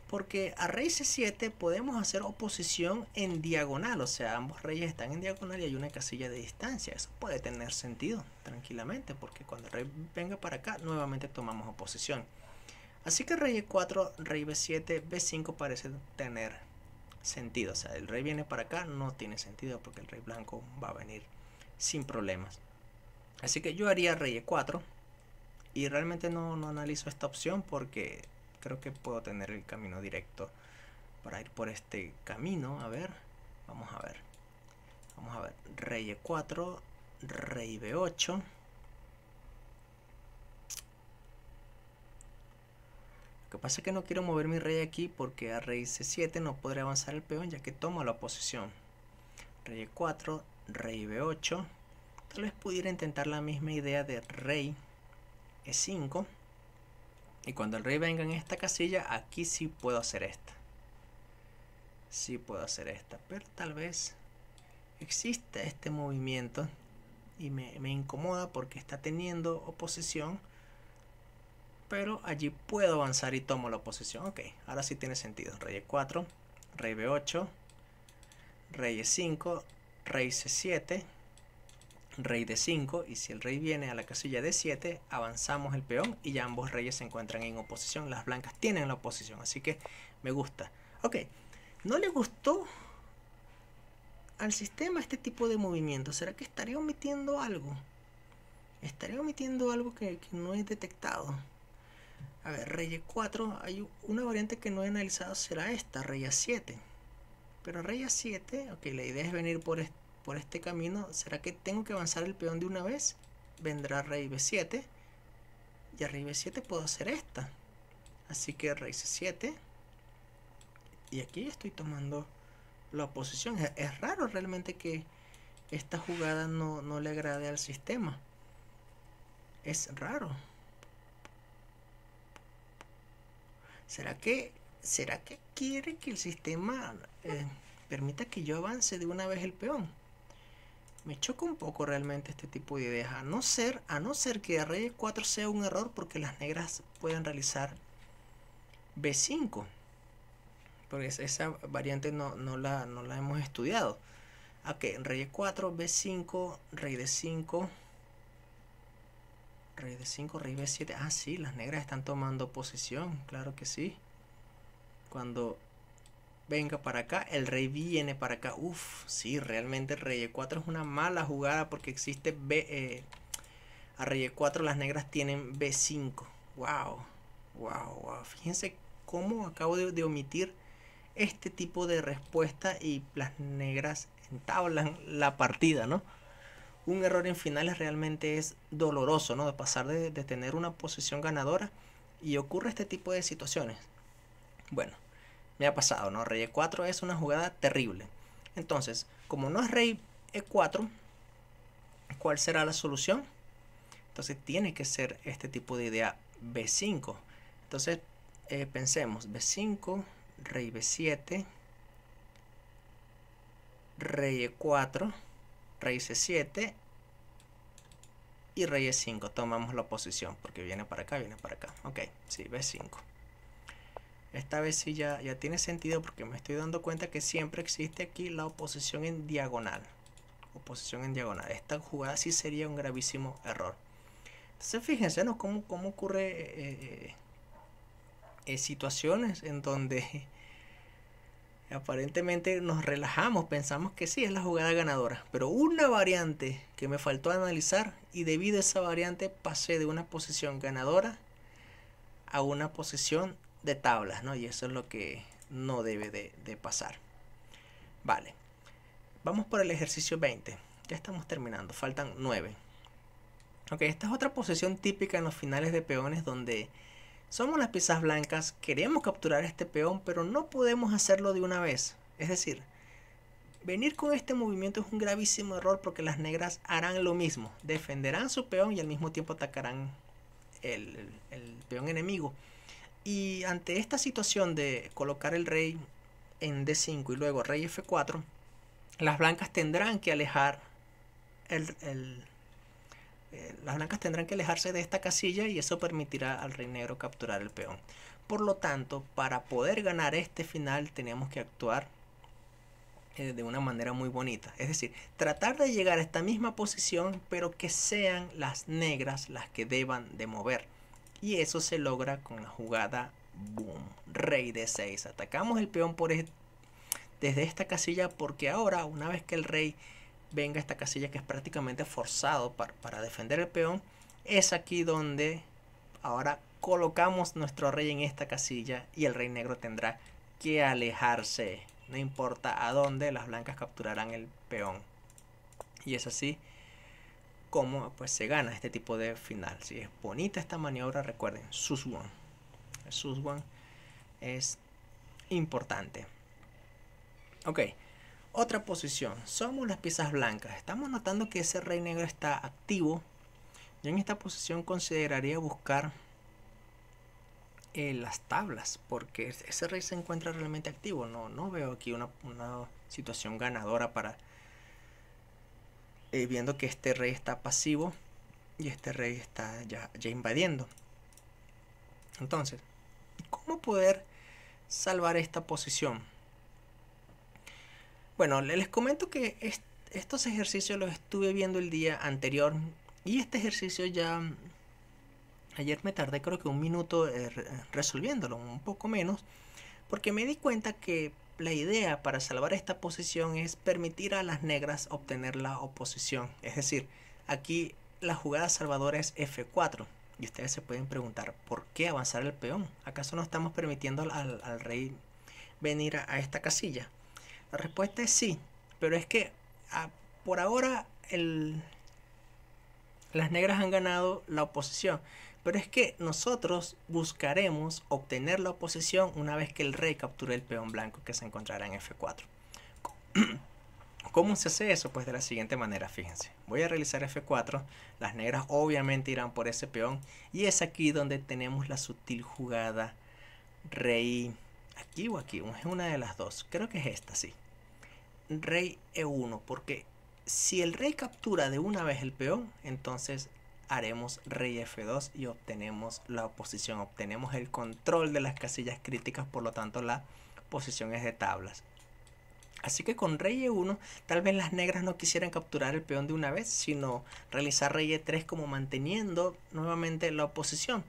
porque a rey c7 podemos hacer oposición en diagonal, o sea, ambos reyes están en diagonal y hay una casilla de distancia. Eso puede tener sentido tranquilamente, porque cuando el rey venga para acá, nuevamente tomamos oposición. Así que rey e4, rey b7, b5 parece tener sentido. O sea, el rey viene para acá, no tiene sentido porque el rey blanco va a venir sin problemas. Así que yo haría rey e4 y realmente no, no analizo esta opción porque creo que puedo tener el camino directo para ir por este camino. A ver, vamos a ver. Vamos a ver, rey e4, rey b8. Lo que pasa es que no quiero mover mi rey aquí porque a rey c7 no podré avanzar el peón ya que tomo la posición. Rey e4, rey b8. Tal vez pudiera intentar la misma idea de rey e5. Y cuando el rey venga en esta casilla, aquí sí puedo hacer esta. Sí puedo hacer esta. Pero tal vez exista este movimiento y me, incomoda porque está teniendo oposición. Pero allí puedo avanzar y tomo la oposición. Ok, ahora sí tiene sentido. Rey E4, Rey B8, Rey E5, Rey C7 rey de 5 y si el rey viene a la casilla de 7 avanzamos el peón y ya ambos reyes se encuentran en oposición las blancas tienen la oposición así que me gusta ok no le gustó al sistema este tipo de movimiento será que estaría omitiendo algo estaría omitiendo algo que, no es detectado a ver rey 4 hay una variante que no he analizado será esta rey a 7 pero rey a 7 ok la idea es venir por este por este camino. ¿Será que tengo que avanzar el peón de una vez? Vendrá rey b7. Y a rey b7 puedo hacer esta. Así que rey c7. Y aquí estoy tomando la posición. E-, es, raro realmente que esta jugada no, le agrade al sistema. Es raro. ¿Será que, será que quiere que el sistema eh, permita que yo avance de una vez el peón? Me choca un poco realmente este tipo de ideas, a no ser, a no ser que rey 4 sea un error porque las negras pueden realizar B5. Porque esa variante no, no, la, hemos estudiado. Ok, Reyes 4, B5, rey de 5, rey de 5, rey B7. Ah, sí, las negras están tomando posición, claro que sí. Cuando venga para acá, el rey viene para acá. Uf, sí, realmente rey e4 es una mala jugada porque existe B, eh, a rey e4 las negras tienen B5. Wow, wow, wow. Fíjense cómo acabo de, omitir este tipo de respuesta y las negras entablan la partida, ¿no? Un error en finales realmente es doloroso, ¿no? De pasar de tener una posición ganadora y ocurre este tipo de situaciones. Bueno, me ha pasado, ¿no? Rey E4 es una jugada terrible. Entonces, como no es Rey E4, ¿cuál será la solución? Entonces tiene que ser este tipo de idea B5. Entonces eh, pensemos, B5, Rey B7, Rey E4, Rey C7 y Rey E5. Tomamos la posición porque viene para acá, viene para acá. Ok, sí, B5. Esta vez sí ya, ya tiene sentido porque me estoy dando cuenta que siempre existe aquí la oposición en diagonal. Oposición en diagonal. Esta jugada sí sería un gravísimo error. Entonces fíjense ¿no? cómo, cómo ocurre eh, eh, eh, situaciones en donde aparentemente nos relajamos, pensamos que sí, es la jugada ganadora. Pero una variante que me faltó analizar y debido a esa variante pasé de una posición ganadora a una posición de tablas, ¿no? Y eso es lo que no debe de, pasar. Vale. Vamos por el ejercicio 20. Ya estamos terminando, faltan 9. Ok, esta es otra posición típica en los finales de peones donde somos las piezas blancas, queremos capturar este peón, pero no podemos hacerlo de una vez. Es decir, venir con este movimiento es un gravísimo error porque las negras harán lo mismo. Defenderán su peón y al mismo tiempo atacarán el, el peón enemigo. Y ante esta situación de colocar el rey en D5 y luego rey F4, las blancas tendrán que alejar el, eh, las blancas tendrán que alejarse de esta casilla y eso permitirá al rey negro capturar el peón. Por lo tanto, para poder ganar este final tenemos que actuar eh, de una manera muy bonita. Es decir, tratar de llegar a esta misma posición, pero que sean las negras las que deban de mover. Y eso se logra con la jugada boom, rey de 6. Atacamos el peón por e-, desde esta casilla porque ahora una vez que el rey venga a esta casilla que es prácticamente forzado para, para defender el peón, es aquí donde ahora colocamos nuestro rey en esta casilla y el rey negro tendrá que alejarse. No importa a dónde, las blancas capturarán el peón. Y es así cómo pues, se gana este tipo de final. Si es bonita esta maniobra, recuerden, sus one. El Suswan es importante. Ok, otra posición. Somos las piezas blancas. Estamos notando que ese rey negro está activo. Yo en esta posición consideraría buscar eh, las tablas, porque ese rey se encuentra realmente activo. No, no veo aquí una situación ganadora para eh, viendo que este rey está pasivo y este rey está ya, invadiendo. Entonces, ¿cómo poder salvar esta posición? Bueno, les comento que estos ejercicios los estuve viendo el día anterior y este ejercicio ya ayer me tardé creo que un minuto eh, resolviéndolo, un poco menos, porque me di cuenta que la idea para salvar esta posición es permitir a las negras obtener la oposición. Es decir, aquí la jugada salvadora es F4. Y ustedes se pueden preguntar, ¿por qué avanzar el peón? ¿Acaso no estamos permitiendo al, rey venir a, esta casilla? La respuesta es sí, pero es que ah, por ahora las negras han ganado la oposición. Pero es que nosotros buscaremos obtener la oposición una vez que el rey capture el peón blanco que se encontrará en F4. ¿Cómo se hace eso? Pues de la siguiente manera, fíjense. Voy a realizar F4, las negras obviamente irán por ese peón y es aquí donde tenemos la sutil jugada rey... Aquí o aquí, es una de las dos, creo que es esta, sí. Rey E1, porque si el rey captura de una vez el peón, entonces haremos rey F2 y obtenemos la oposición, obtenemos el control de las casillas críticas, por lo tanto la posición es de tablas. Así que con rey E1 tal vez las negras no quisieran capturar el peón de una vez, sino realizar rey E3 como manteniendo nuevamente la oposición.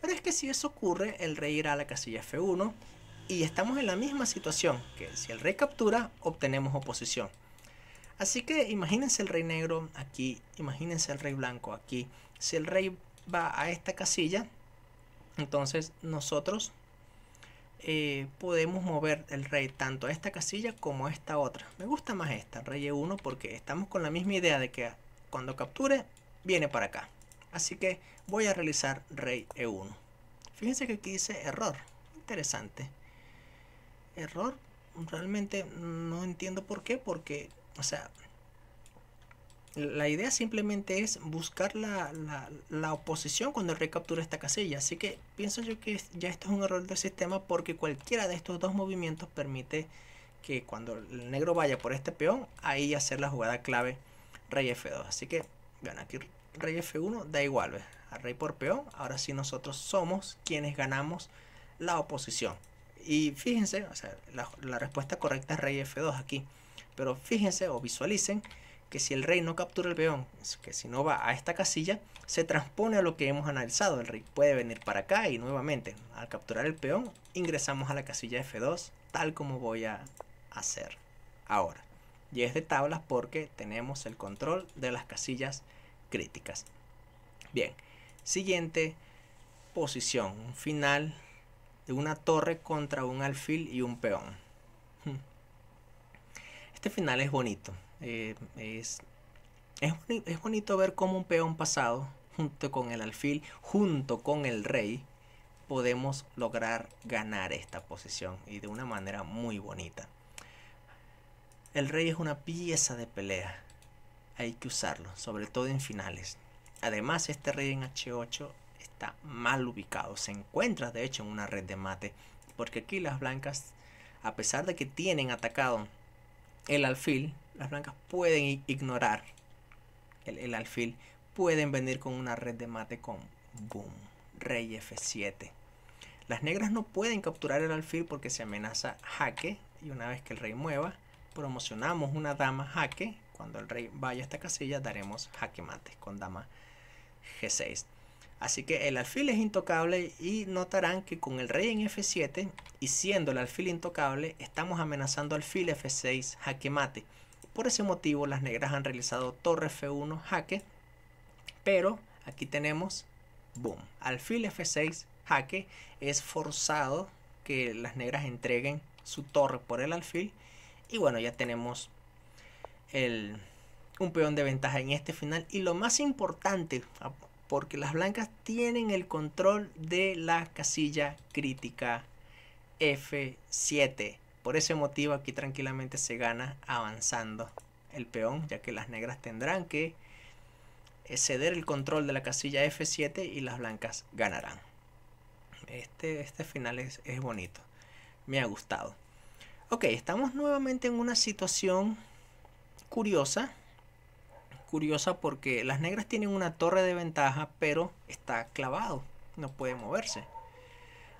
Pero es que si eso ocurre, el rey irá a la casilla F1 y estamos en la misma situación, que si el rey captura, obtenemos oposición. Así que imagínense el rey negro aquí, imagínense el rey blanco aquí. Si el rey va a esta casilla, entonces nosotros eh, podemos mover el rey tanto a esta casilla como a esta otra. Me gusta más esta, rey E1, porque estamos con la misma idea de que cuando capture, viene para acá. Así que voy a realizar rey E1. Fíjense que aquí dice error. Interesante. Error, realmente no entiendo por qué, porque o sea, la idea simplemente es buscar la, oposición cuando el rey captura esta casilla. Así que pienso yo que ya esto es un error del sistema porque cualquiera de estos dos movimientos permite que cuando el negro vaya por este peón, ahí hacer la jugada clave rey F2. Así que, vean aquí rey F1 da igual, ¿ves? rey por peón, ahora sí nosotros somos quienes ganamos la oposición. Y fíjense, o sea, la, la respuesta correcta es rey F2 aquí. Pero fíjense o visualicen que si el rey no captura el peón, que si no va a esta casilla, se transpone a lo que hemos analizado. El rey puede venir para acá y nuevamente al capturar el peón ingresamos a la casilla F2 tal como voy a hacer ahora. Y es de tablas porque tenemos el control de las casillas críticas. Bien, siguiente posición, final de una torre contra un alfil y un peón. Este final es bonito. Eh, es, es, bonito ver cómo un peón pasado, junto con el alfil, junto con el rey, podemos lograr ganar esta posición y de una manera muy bonita. El rey es una pieza de pelea. Hay que usarlo, sobre todo en finales. Además, este rey en H8 está mal ubicado. Se encuentra, de hecho, en una red de mate. Porque aquí las blancas, a pesar de que tienen atacado el alfil, las blancas pueden ignorar el, alfil, pueden venir con una red de mate con boom, rey f7. Las negras no pueden capturar el alfil porque se amenaza jaque y una vez que el rey mueva, promocionamos una dama jaque. Cuando el rey vaya a esta casilla daremos jaque mate con dama g6. Así que el alfil es intocable y notarán que con el rey en f7 y siendo el alfil intocable estamos amenazando alfil f6 jaque mate. Por ese motivo las negras han realizado torre f1 jaque, pero aquí tenemos boom, alfil f6 jaque es forzado que las negras entreguen su torre por el alfil y bueno ya tenemos el, un peón de ventaja en este final y lo más importante porque las blancas tienen el control de la casilla crítica F7. Por ese motivo aquí tranquilamente se gana avanzando el peón, ya que las negras tendrán que ceder el control de la casilla F7 y las blancas ganarán. Este, este final es, es bonito, me ha gustado. Ok, estamos nuevamente en una situación curiosa curiosa porque las negras tienen una torre de ventaja, pero está clavado, no puede moverse.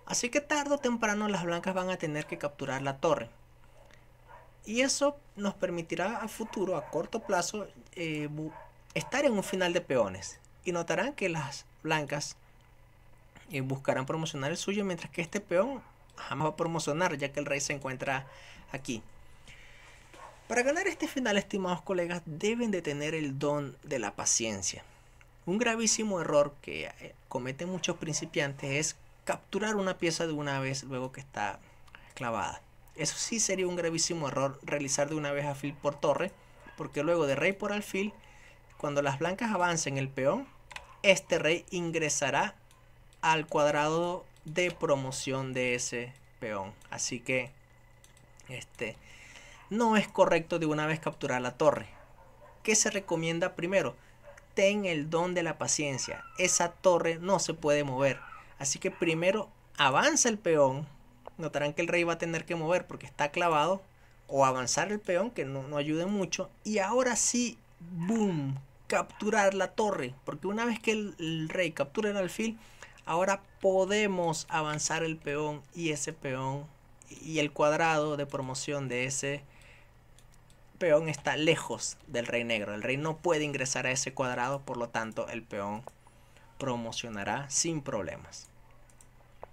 Así que tarde o temprano las blancas van a tener que capturar la torre. Y eso nos permitirá a futuro, a corto plazo, eh, estar en un final de peones. Y notarán que las blancas eh, buscarán promocionar el suyo, mientras que este peón jamás va a promocionar, ya que el rey se encuentra aquí. Para ganar este final, estimados colegas, deben de tener el don de la paciencia. Un gravísimo error que eh, cometen muchos principiantes es capturar una pieza de una vez luego que está clavada. Eso sí sería un gravísimo error realizar de una vez alfil por torre, porque luego de rey por alfil, cuando las blancas avancen el peón, este rey ingresará al cuadrado de promoción de ese peón. Así que este no es correcto de una vez capturar la torre. ¿Qué se recomienda primero? Ten el don de la paciencia. Esa torre no se puede mover. Así que primero avanza el peón. Notarán que el rey va a tener que mover porque está clavado. O avanzar el peón, que no, ayude mucho. Y ahora sí, boom, capturar la torre. Porque una vez que el, el rey captura el alfil, ahora podemos avanzar el peón y ese peón y el cuadrado de promoción de ese peón está lejos del rey negro. El rey no puede ingresar a ese cuadrado, por lo tanto el peón promocionará sin problemas.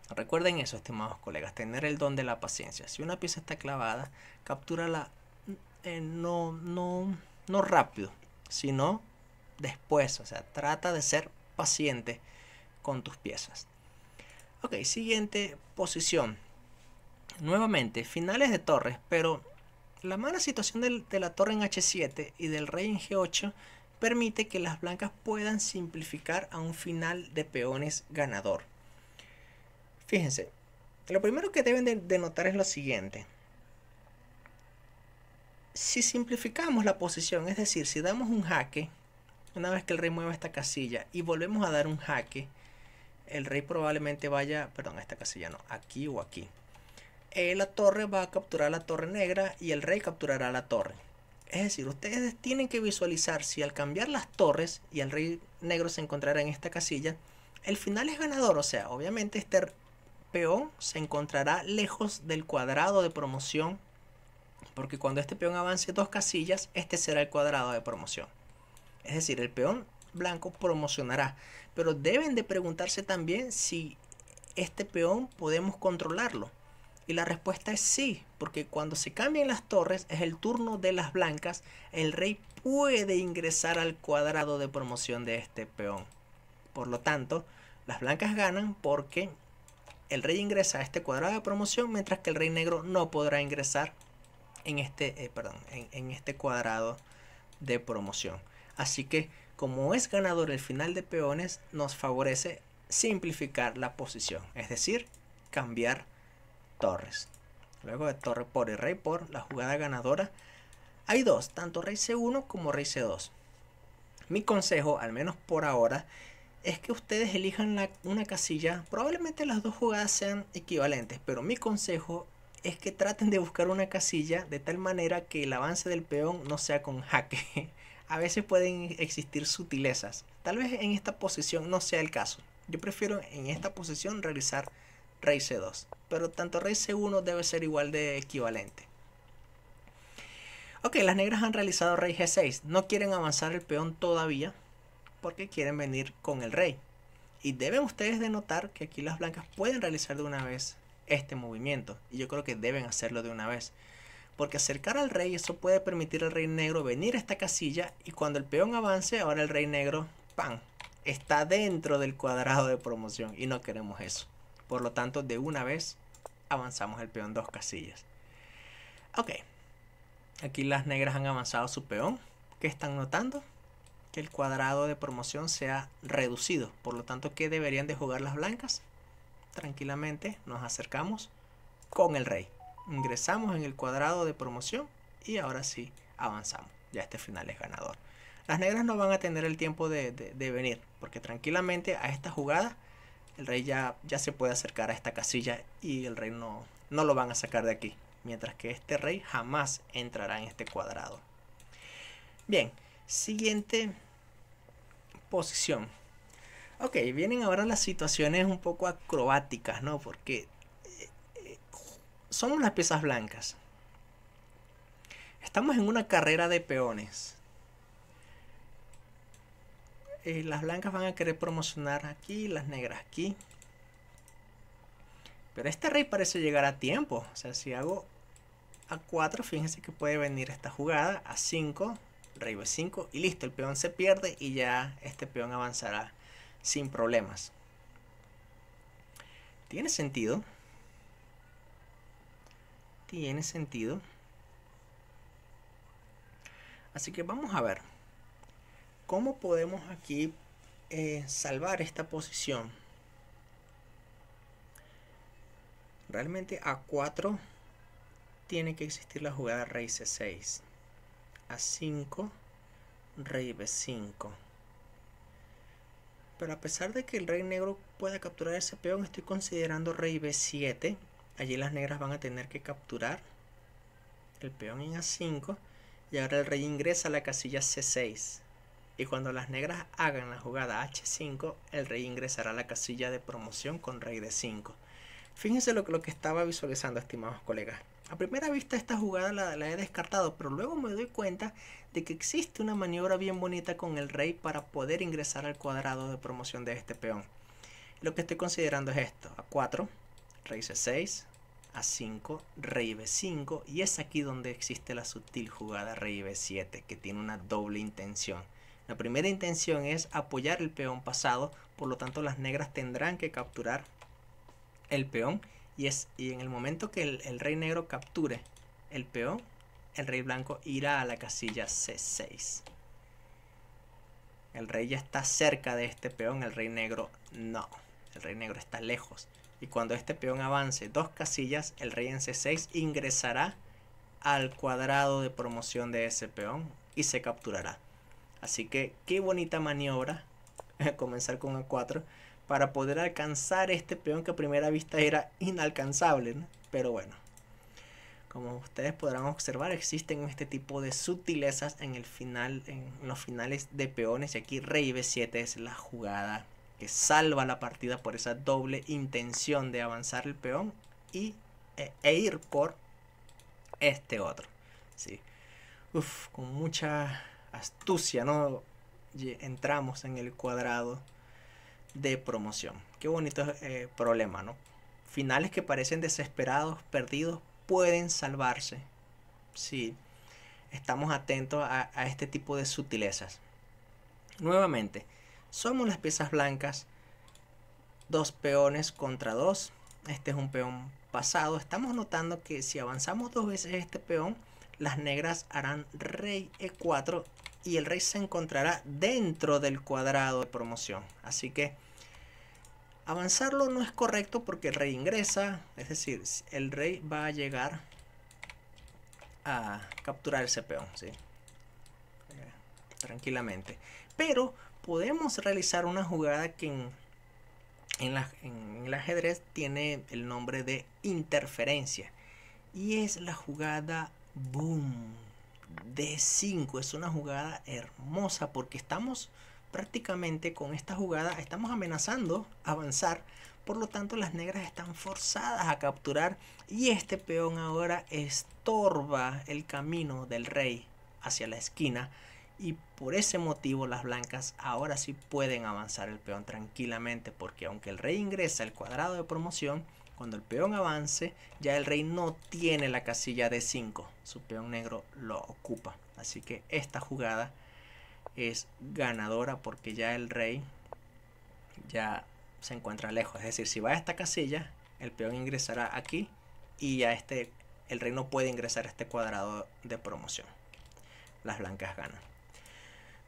Recuerden eso, estimados colegas, tener el don de la paciencia. Si una pieza está clavada, captúrala eh, no, no, no rápido, sino después. O sea, trata de ser paciente con tus piezas. Ok, siguiente posición. Nuevamente, finales de torres, pero la mala situación de la torre en H7 y del rey en G8 permite que las blancas puedan simplificar a un final de peones ganador. Fíjense, lo primero que deben de, notar es lo siguiente. Si simplificamos la posición, es decir, si damos un jaque, una vez que el rey mueva esta casilla y volvemos a dar un jaque, el rey probablemente vaya, perdón, a esta casilla no, aquí o aquí. Eh, la torre va a capturar la torre negra y el rey capturará la torre. Es decir, ustedes tienen que visualizar si al cambiar las torres y el rey negro se encontrará en esta casilla, el final es ganador. O sea, obviamente este peón se encontrará lejos del cuadrado de promoción. Porque cuando este peón avance dos casillas, este será el cuadrado de promoción. Es decir, el peón blanco promocionará. Pero deben de preguntarse también si este peón podemos controlarlo. Y la respuesta es sí, porque cuando se cambian las torres es el turno de las blancas, el rey puede ingresar al cuadrado de promoción de este peón. Por lo tanto, las blancas ganan porque el rey ingresa a este cuadrado de promoción, mientras que el rey negro no podrá ingresar en este, eh, perdón, en este cuadrado de promoción. Así que como es ganador el final de peones, nos favorece simplificar la posición, es decir, cambiar torres. Luego de torre por y rey por, la jugada ganadora, hay dos, tanto rey c1 como rey c2. Mi consejo, al menos por ahora, es que ustedes elijan una casilla. Probablemente las dos jugadas sean equivalentes, pero mi consejo es que traten de buscar una casilla de tal manera que el avance del peón no sea con jaque. A veces pueden existir sutilezas. Tal vez en esta posición no sea el caso. Yo prefiero en esta posición realizar rey c2. Pero tanto rey c1 debe ser igual de equivalente. Ok, las negras han realizado rey g6. No quieren avanzar el peón todavía porque quieren venir con el rey. Y deben ustedes de notar que aquí las blancas pueden realizar de una vez este movimiento. Y yo creo que deben hacerlo de una vez. Porque acercar al rey, eso puede permitir al rey negro venir a esta casilla. Y cuando el peón avance, ahora el rey negro, ¡pam! Está dentro del cuadrado de promoción. Y no queremos eso. Por lo tanto, de una vez avanzamos el peón dos casillas. Ok. Aquí las negras han avanzado su peón. ¿Qué están notando? Que el cuadrado de promoción se ha reducido. Por lo tanto, ¿qué deberían de jugar las blancas? Tranquilamente nos acercamos con el rey. Ingresamos en el cuadrado de promoción y ahora sí avanzamos. Ya este final es ganador. Las negras no van a tener el tiempo de, de, de venir, porque tranquilamente a esta jugada el rey ya, ya se puede acercar a esta casilla y el rey no, no lo van a sacar de aquí. Mientras que este rey jamás entrará en este cuadrado. Bien, siguiente posición. Ok, vienen ahora las situaciones un poco acrobáticas, ¿no? Porque eh, eh, somos las piezas blancas. Estamos en una carrera de peones. Eh, las blancas van a querer promocionar aquí, las negras aquí. Pero este rey parece llegar a tiempo. O sea, si hago a 4, fíjense que puede venir esta jugada a 5, rey b5 y listo, el peón se pierde y ya este peón avanzará sin problemas. Tiene sentido. Tiene sentido. Así que vamos a ver. ¿Cómo podemos aquí eh, salvar esta posición? Realmente a 4 tiene que existir la jugada rey c6. A 5, rey b5. Pero a pesar de que el rey negro pueda capturar ese peón, estoy considerando rey b7. Allí las negras van a tener que capturar el peón en a5. Y ahora el rey ingresa a la casilla c6 y cuando las negras hagan la jugada h5, el rey ingresará a la casilla de promoción con rey de 5. Fíjense lo, que estaba visualizando, estimados colegas. A primera vista esta jugada la, he descartado, pero luego me doy cuenta de que existe una maniobra bien bonita con el rey para poder ingresar al cuadrado de promoción de este peón. Lo que estoy considerando es esto, a4, rey c6, a5, rey b5, y es aquí donde existe la sutil jugada rey b7, que tiene una doble intención. La primera intención es apoyar el peón pasado, por lo tanto las negras tendrán que capturar el peón y, es, y en el momento que el, el rey negro capture el peón, el rey blanco irá a la casilla C6. El rey ya está cerca de este peón, el rey negro no. El rey negro está lejos. Y cuando este peón avance dos casillas, el rey en C6 ingresará al cuadrado de promoción de ese peón y se capturará. Así que qué bonita maniobra comenzar con A4 para poder alcanzar este peón que a primera vista era inalcanzable. Pero bueno, como ustedes podrán observar, existen este tipo de sutilezas en, el final, en los finales de peones. Y aquí rey B7 es la jugada que salva la partida por esa doble intención de avanzar el peón y, e, e ir por este otro. Sí. Uf, con mucha astucia, ¿no? entramos en el cuadrado de promoción. Qué bonito eh, problema, ¿no? Finales que parecen desesperados, perdidos, pueden salvarse si estamos atentos a, a este tipo de sutilezas. Nuevamente, somos las piezas blancas, dos peones contra dos. Este es un peón pasado. Estamos notando que si avanzamos dos veces este peón, las negras harán rey e4 y el rey se encontrará dentro del cuadrado de promoción. Así que avanzarlo no es correcto porque el rey ingresa, es decir, el rey va a llegar a capturar ese peón, tranquilamente. Pero podemos realizar una jugada que en, en el ajedrez tiene el nombre de interferencia. Y es la jugada Boom. D5. Es una jugada hermosa porque estamos prácticamente con esta jugada, estamos amenazando avanzar. Por lo tanto, las negras están forzadas a capturar y este peón ahora estorba el camino del rey hacia la esquina. Y por ese motivo las blancas ahora sí pueden avanzar el peón tranquilamente porque aunque el rey ingresa al cuadrado de promoción, cuando el peón avance, ya el rey no tiene la casilla de 5. Su peón negro lo ocupa. Así que esta jugada es ganadora porque ya el rey ya se encuentra lejos. Es decir, si va a esta casilla, el peón ingresará aquí y ya este, el rey no puede ingresar a este cuadrado de promoción. Las blancas ganan.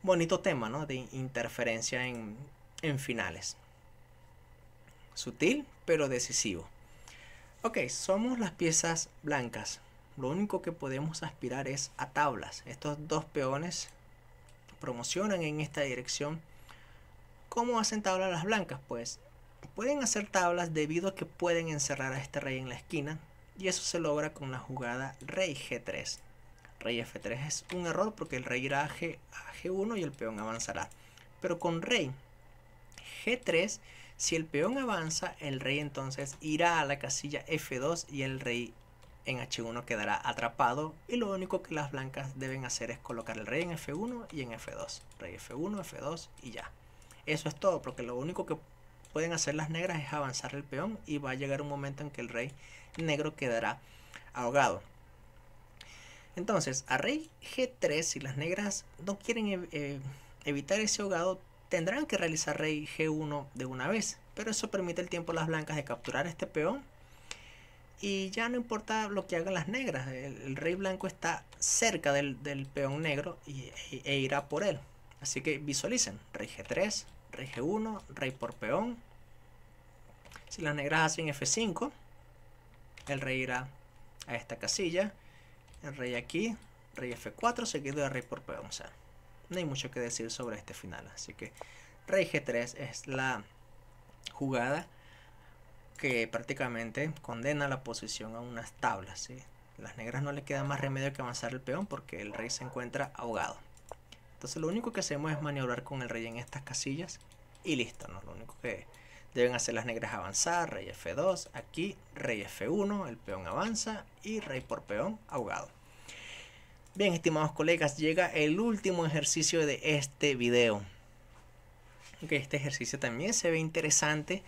Bonito tema, ¿no? De interferencia en, en finales. Sutil, pero decisivo. Ok, somos las piezas blancas. Lo único que podemos aspirar es a tablas. Estos dos peones promocionan en esta dirección. ¿Cómo hacen tablas las blancas? Pues pueden hacer tablas debido a que pueden encerrar a este rey en la esquina. Y eso se logra con la jugada rey g3. Rey f3 es un error porque el rey irá a, g, g1 y el peón avanzará. Pero con rey g3 si el peón avanza, el rey entonces irá a la casilla F2 y el rey en H1 quedará atrapado y lo único que las blancas deben hacer es colocar el rey en F1 y en F2. Rey F1, F2 y ya. Eso es todo, porque lo único que pueden hacer las negras es avanzar el peón y va a llegar un momento en que el rey negro quedará ahogado. Entonces, a rey G3, si las negras no quieren eh, evitar ese ahogado, tendrán que realizar rey g1 de una vez, pero eso permite el tiempo a las blancas de capturar este peón y ya no importa lo que hagan las negras, el, rey blanco está cerca del, peón negro y, e, e, irá por él. Así que visualicen, rey g3, rey g1, rey por peón. Si las negras hacen f5, el rey irá a esta casilla, el rey aquí, rey f4, seguido de rey por peón. O sea, no hay mucho que decir sobre este final. Así que Rey G3 es la jugada que prácticamente condena la posición a unas tablas. ¿sí? Las negras no le queda más remedio que avanzar el peón porque el rey se encuentra ahogado. Entonces lo único que hacemos es maniobrar con el rey en estas casillas y listo. Lo único que deben hacer las negras avanzar, rey F2, aquí rey F1, el peón avanza y rey por peón ahogado. Bien, estimados colegas, llega el último ejercicio de este video. Aunque este ejercicio también se ve interesante.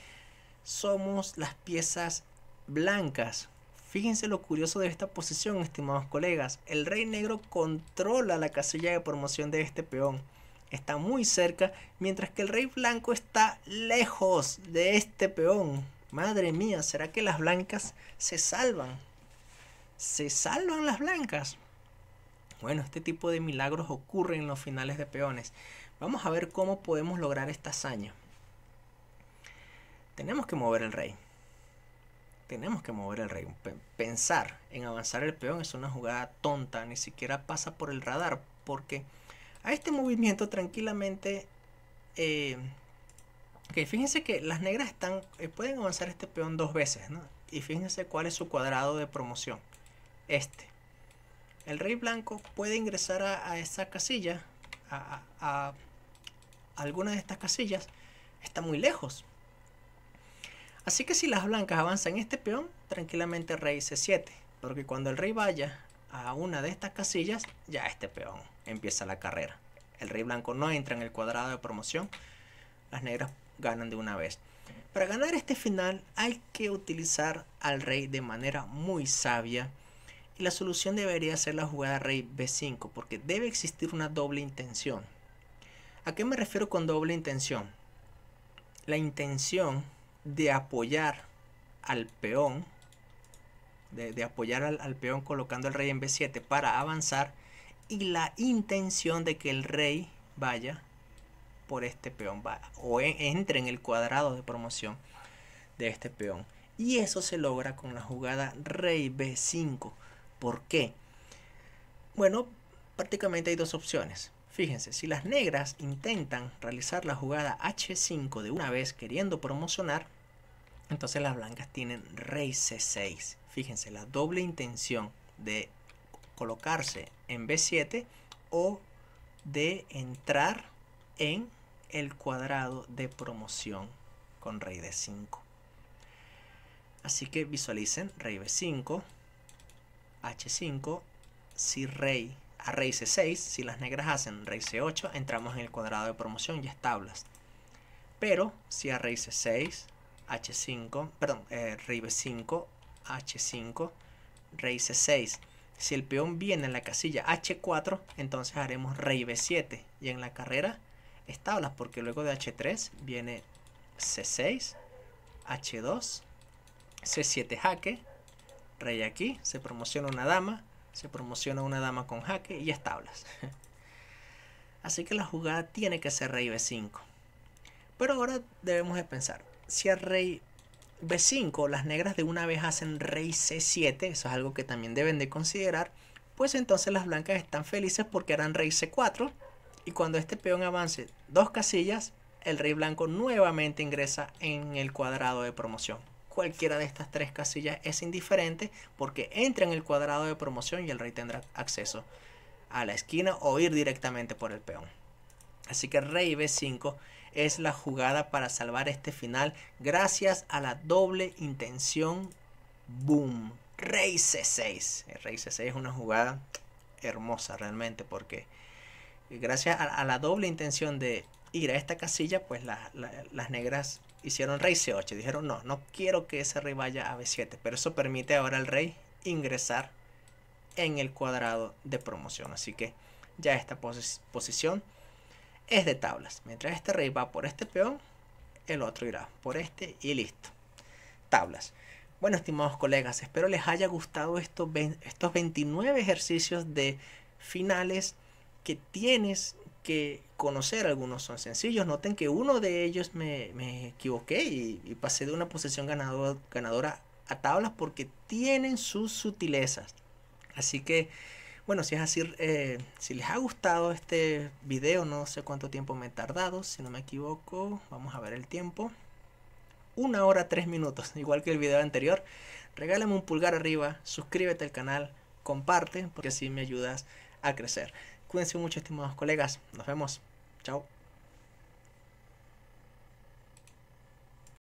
Somos las piezas blancas. Fíjense lo curioso de esta posición, estimados colegas. El rey negro controla la casilla de promoción de este peón. Está muy cerca, mientras que el rey blanco está lejos de este peón. Madre mía, ¿será que las blancas se salvan? ¿Se salvan las blancas? Bueno, este tipo de milagros ocurren en los finales de peones. Vamos a ver cómo podemos lograr esta hazaña. Tenemos que mover el rey. Tenemos que mover el rey. Pensar en avanzar el peón es una jugada tonta, ni siquiera pasa por el radar, porque a este movimiento tranquilamente... Eh, fíjense que las negras están, eh, pueden avanzar este peón dos veces, ¿no? Y fíjense cuál es su cuadrado de promoción. Este el rey blanco puede ingresar a, esa casilla, a, alguna de estas casillas, está muy lejos. Así que si las blancas avanzan este peón, tranquilamente rey c7, porque cuando el rey vaya a una de estas casillas, ya este peón empieza la carrera. El rey blanco no entra en el cuadrado de promoción, las negras ganan de una vez. Para ganar este final hay que utilizar al rey de manera muy sabia y la solución debería ser la jugada rey b5, porque debe existir una doble intención. ¿A qué me refiero con doble intención? La intención de apoyar al peón, de, apoyar al, peón colocando al rey en b7 para avanzar, y la intención de que el rey vaya por este peón o e, entre en el cuadrado de promoción de este peón. Y eso se logra con la jugada rey b5. ¿Por qué? Bueno, prácticamente hay dos opciones. Fíjense, si las negras intentan realizar la jugada H5 de una vez queriendo promocionar, entonces las blancas tienen rey C6. Fíjense, la doble intención de colocarse en B7 o de entrar en el cuadrado de promoción con rey D5. Así que visualicen rey B5, h5, si rey a rey c6, si las negras hacen rey c8, entramos en el cuadrado de promoción y es tablas. Pero si a rey c6, h5, perdón, eh, rey b5, h5, rey c6, si el peón viene en la casilla h4, entonces haremos rey b7 y en la carrera es tablas porque luego de h3 viene c6, h2, c7 jaque, rey aquí, se promociona una dama, se promociona una dama con jaque y es tablas. Así que la jugada tiene que ser rey b5. Pero ahora debemos de pensar, si el rey b5 las negras de una vez hacen rey c7, eso es algo que también deben de considerar, pues entonces las blancas están felices porque harán rey c4 y cuando este peón avance dos casillas, el rey blanco nuevamente ingresa en el cuadrado de promoción cualquiera de estas tres casillas es indiferente porque entra en el cuadrado de promoción y el rey tendrá acceso a la esquina o ir directamente por el peón. Así que rey b5 es la jugada para salvar este final gracias a la doble intención boom. Rey c6. El rey c6 es una jugada hermosa realmente porque gracias a, la doble intención de ir a esta casilla, pues las negras hicieron rey C8. Dijeron, no, no quiero que ese rey vaya a B7. Pero eso permite ahora al rey ingresar en el cuadrado de promoción. Así que ya esta posición es de tablas. Mientras este rey va por este peón, el otro irá por este y listo. Tablas. Bueno, estimados colegas, espero les haya gustado estos, estos 29 ejercicios de finales que tienes que conocer, algunos son sencillos. Noten que uno de ellos me, me equivoqué y, pasé de una posición ganador, ganadora a tablas porque tienen sus sutilezas. Así que, bueno, si es así, eh, si les ha gustado este video, no sé cuánto tiempo me he tardado, si no me equivoco, vamos a ver el tiempo. Una hora, tres minutos, igual que el video anterior. Regálame un pulgar arriba, suscríbete al canal, comparte, porque así me ayudas a crecer. Cuídense mucho, estimados colegas. Nos vemos. Chao.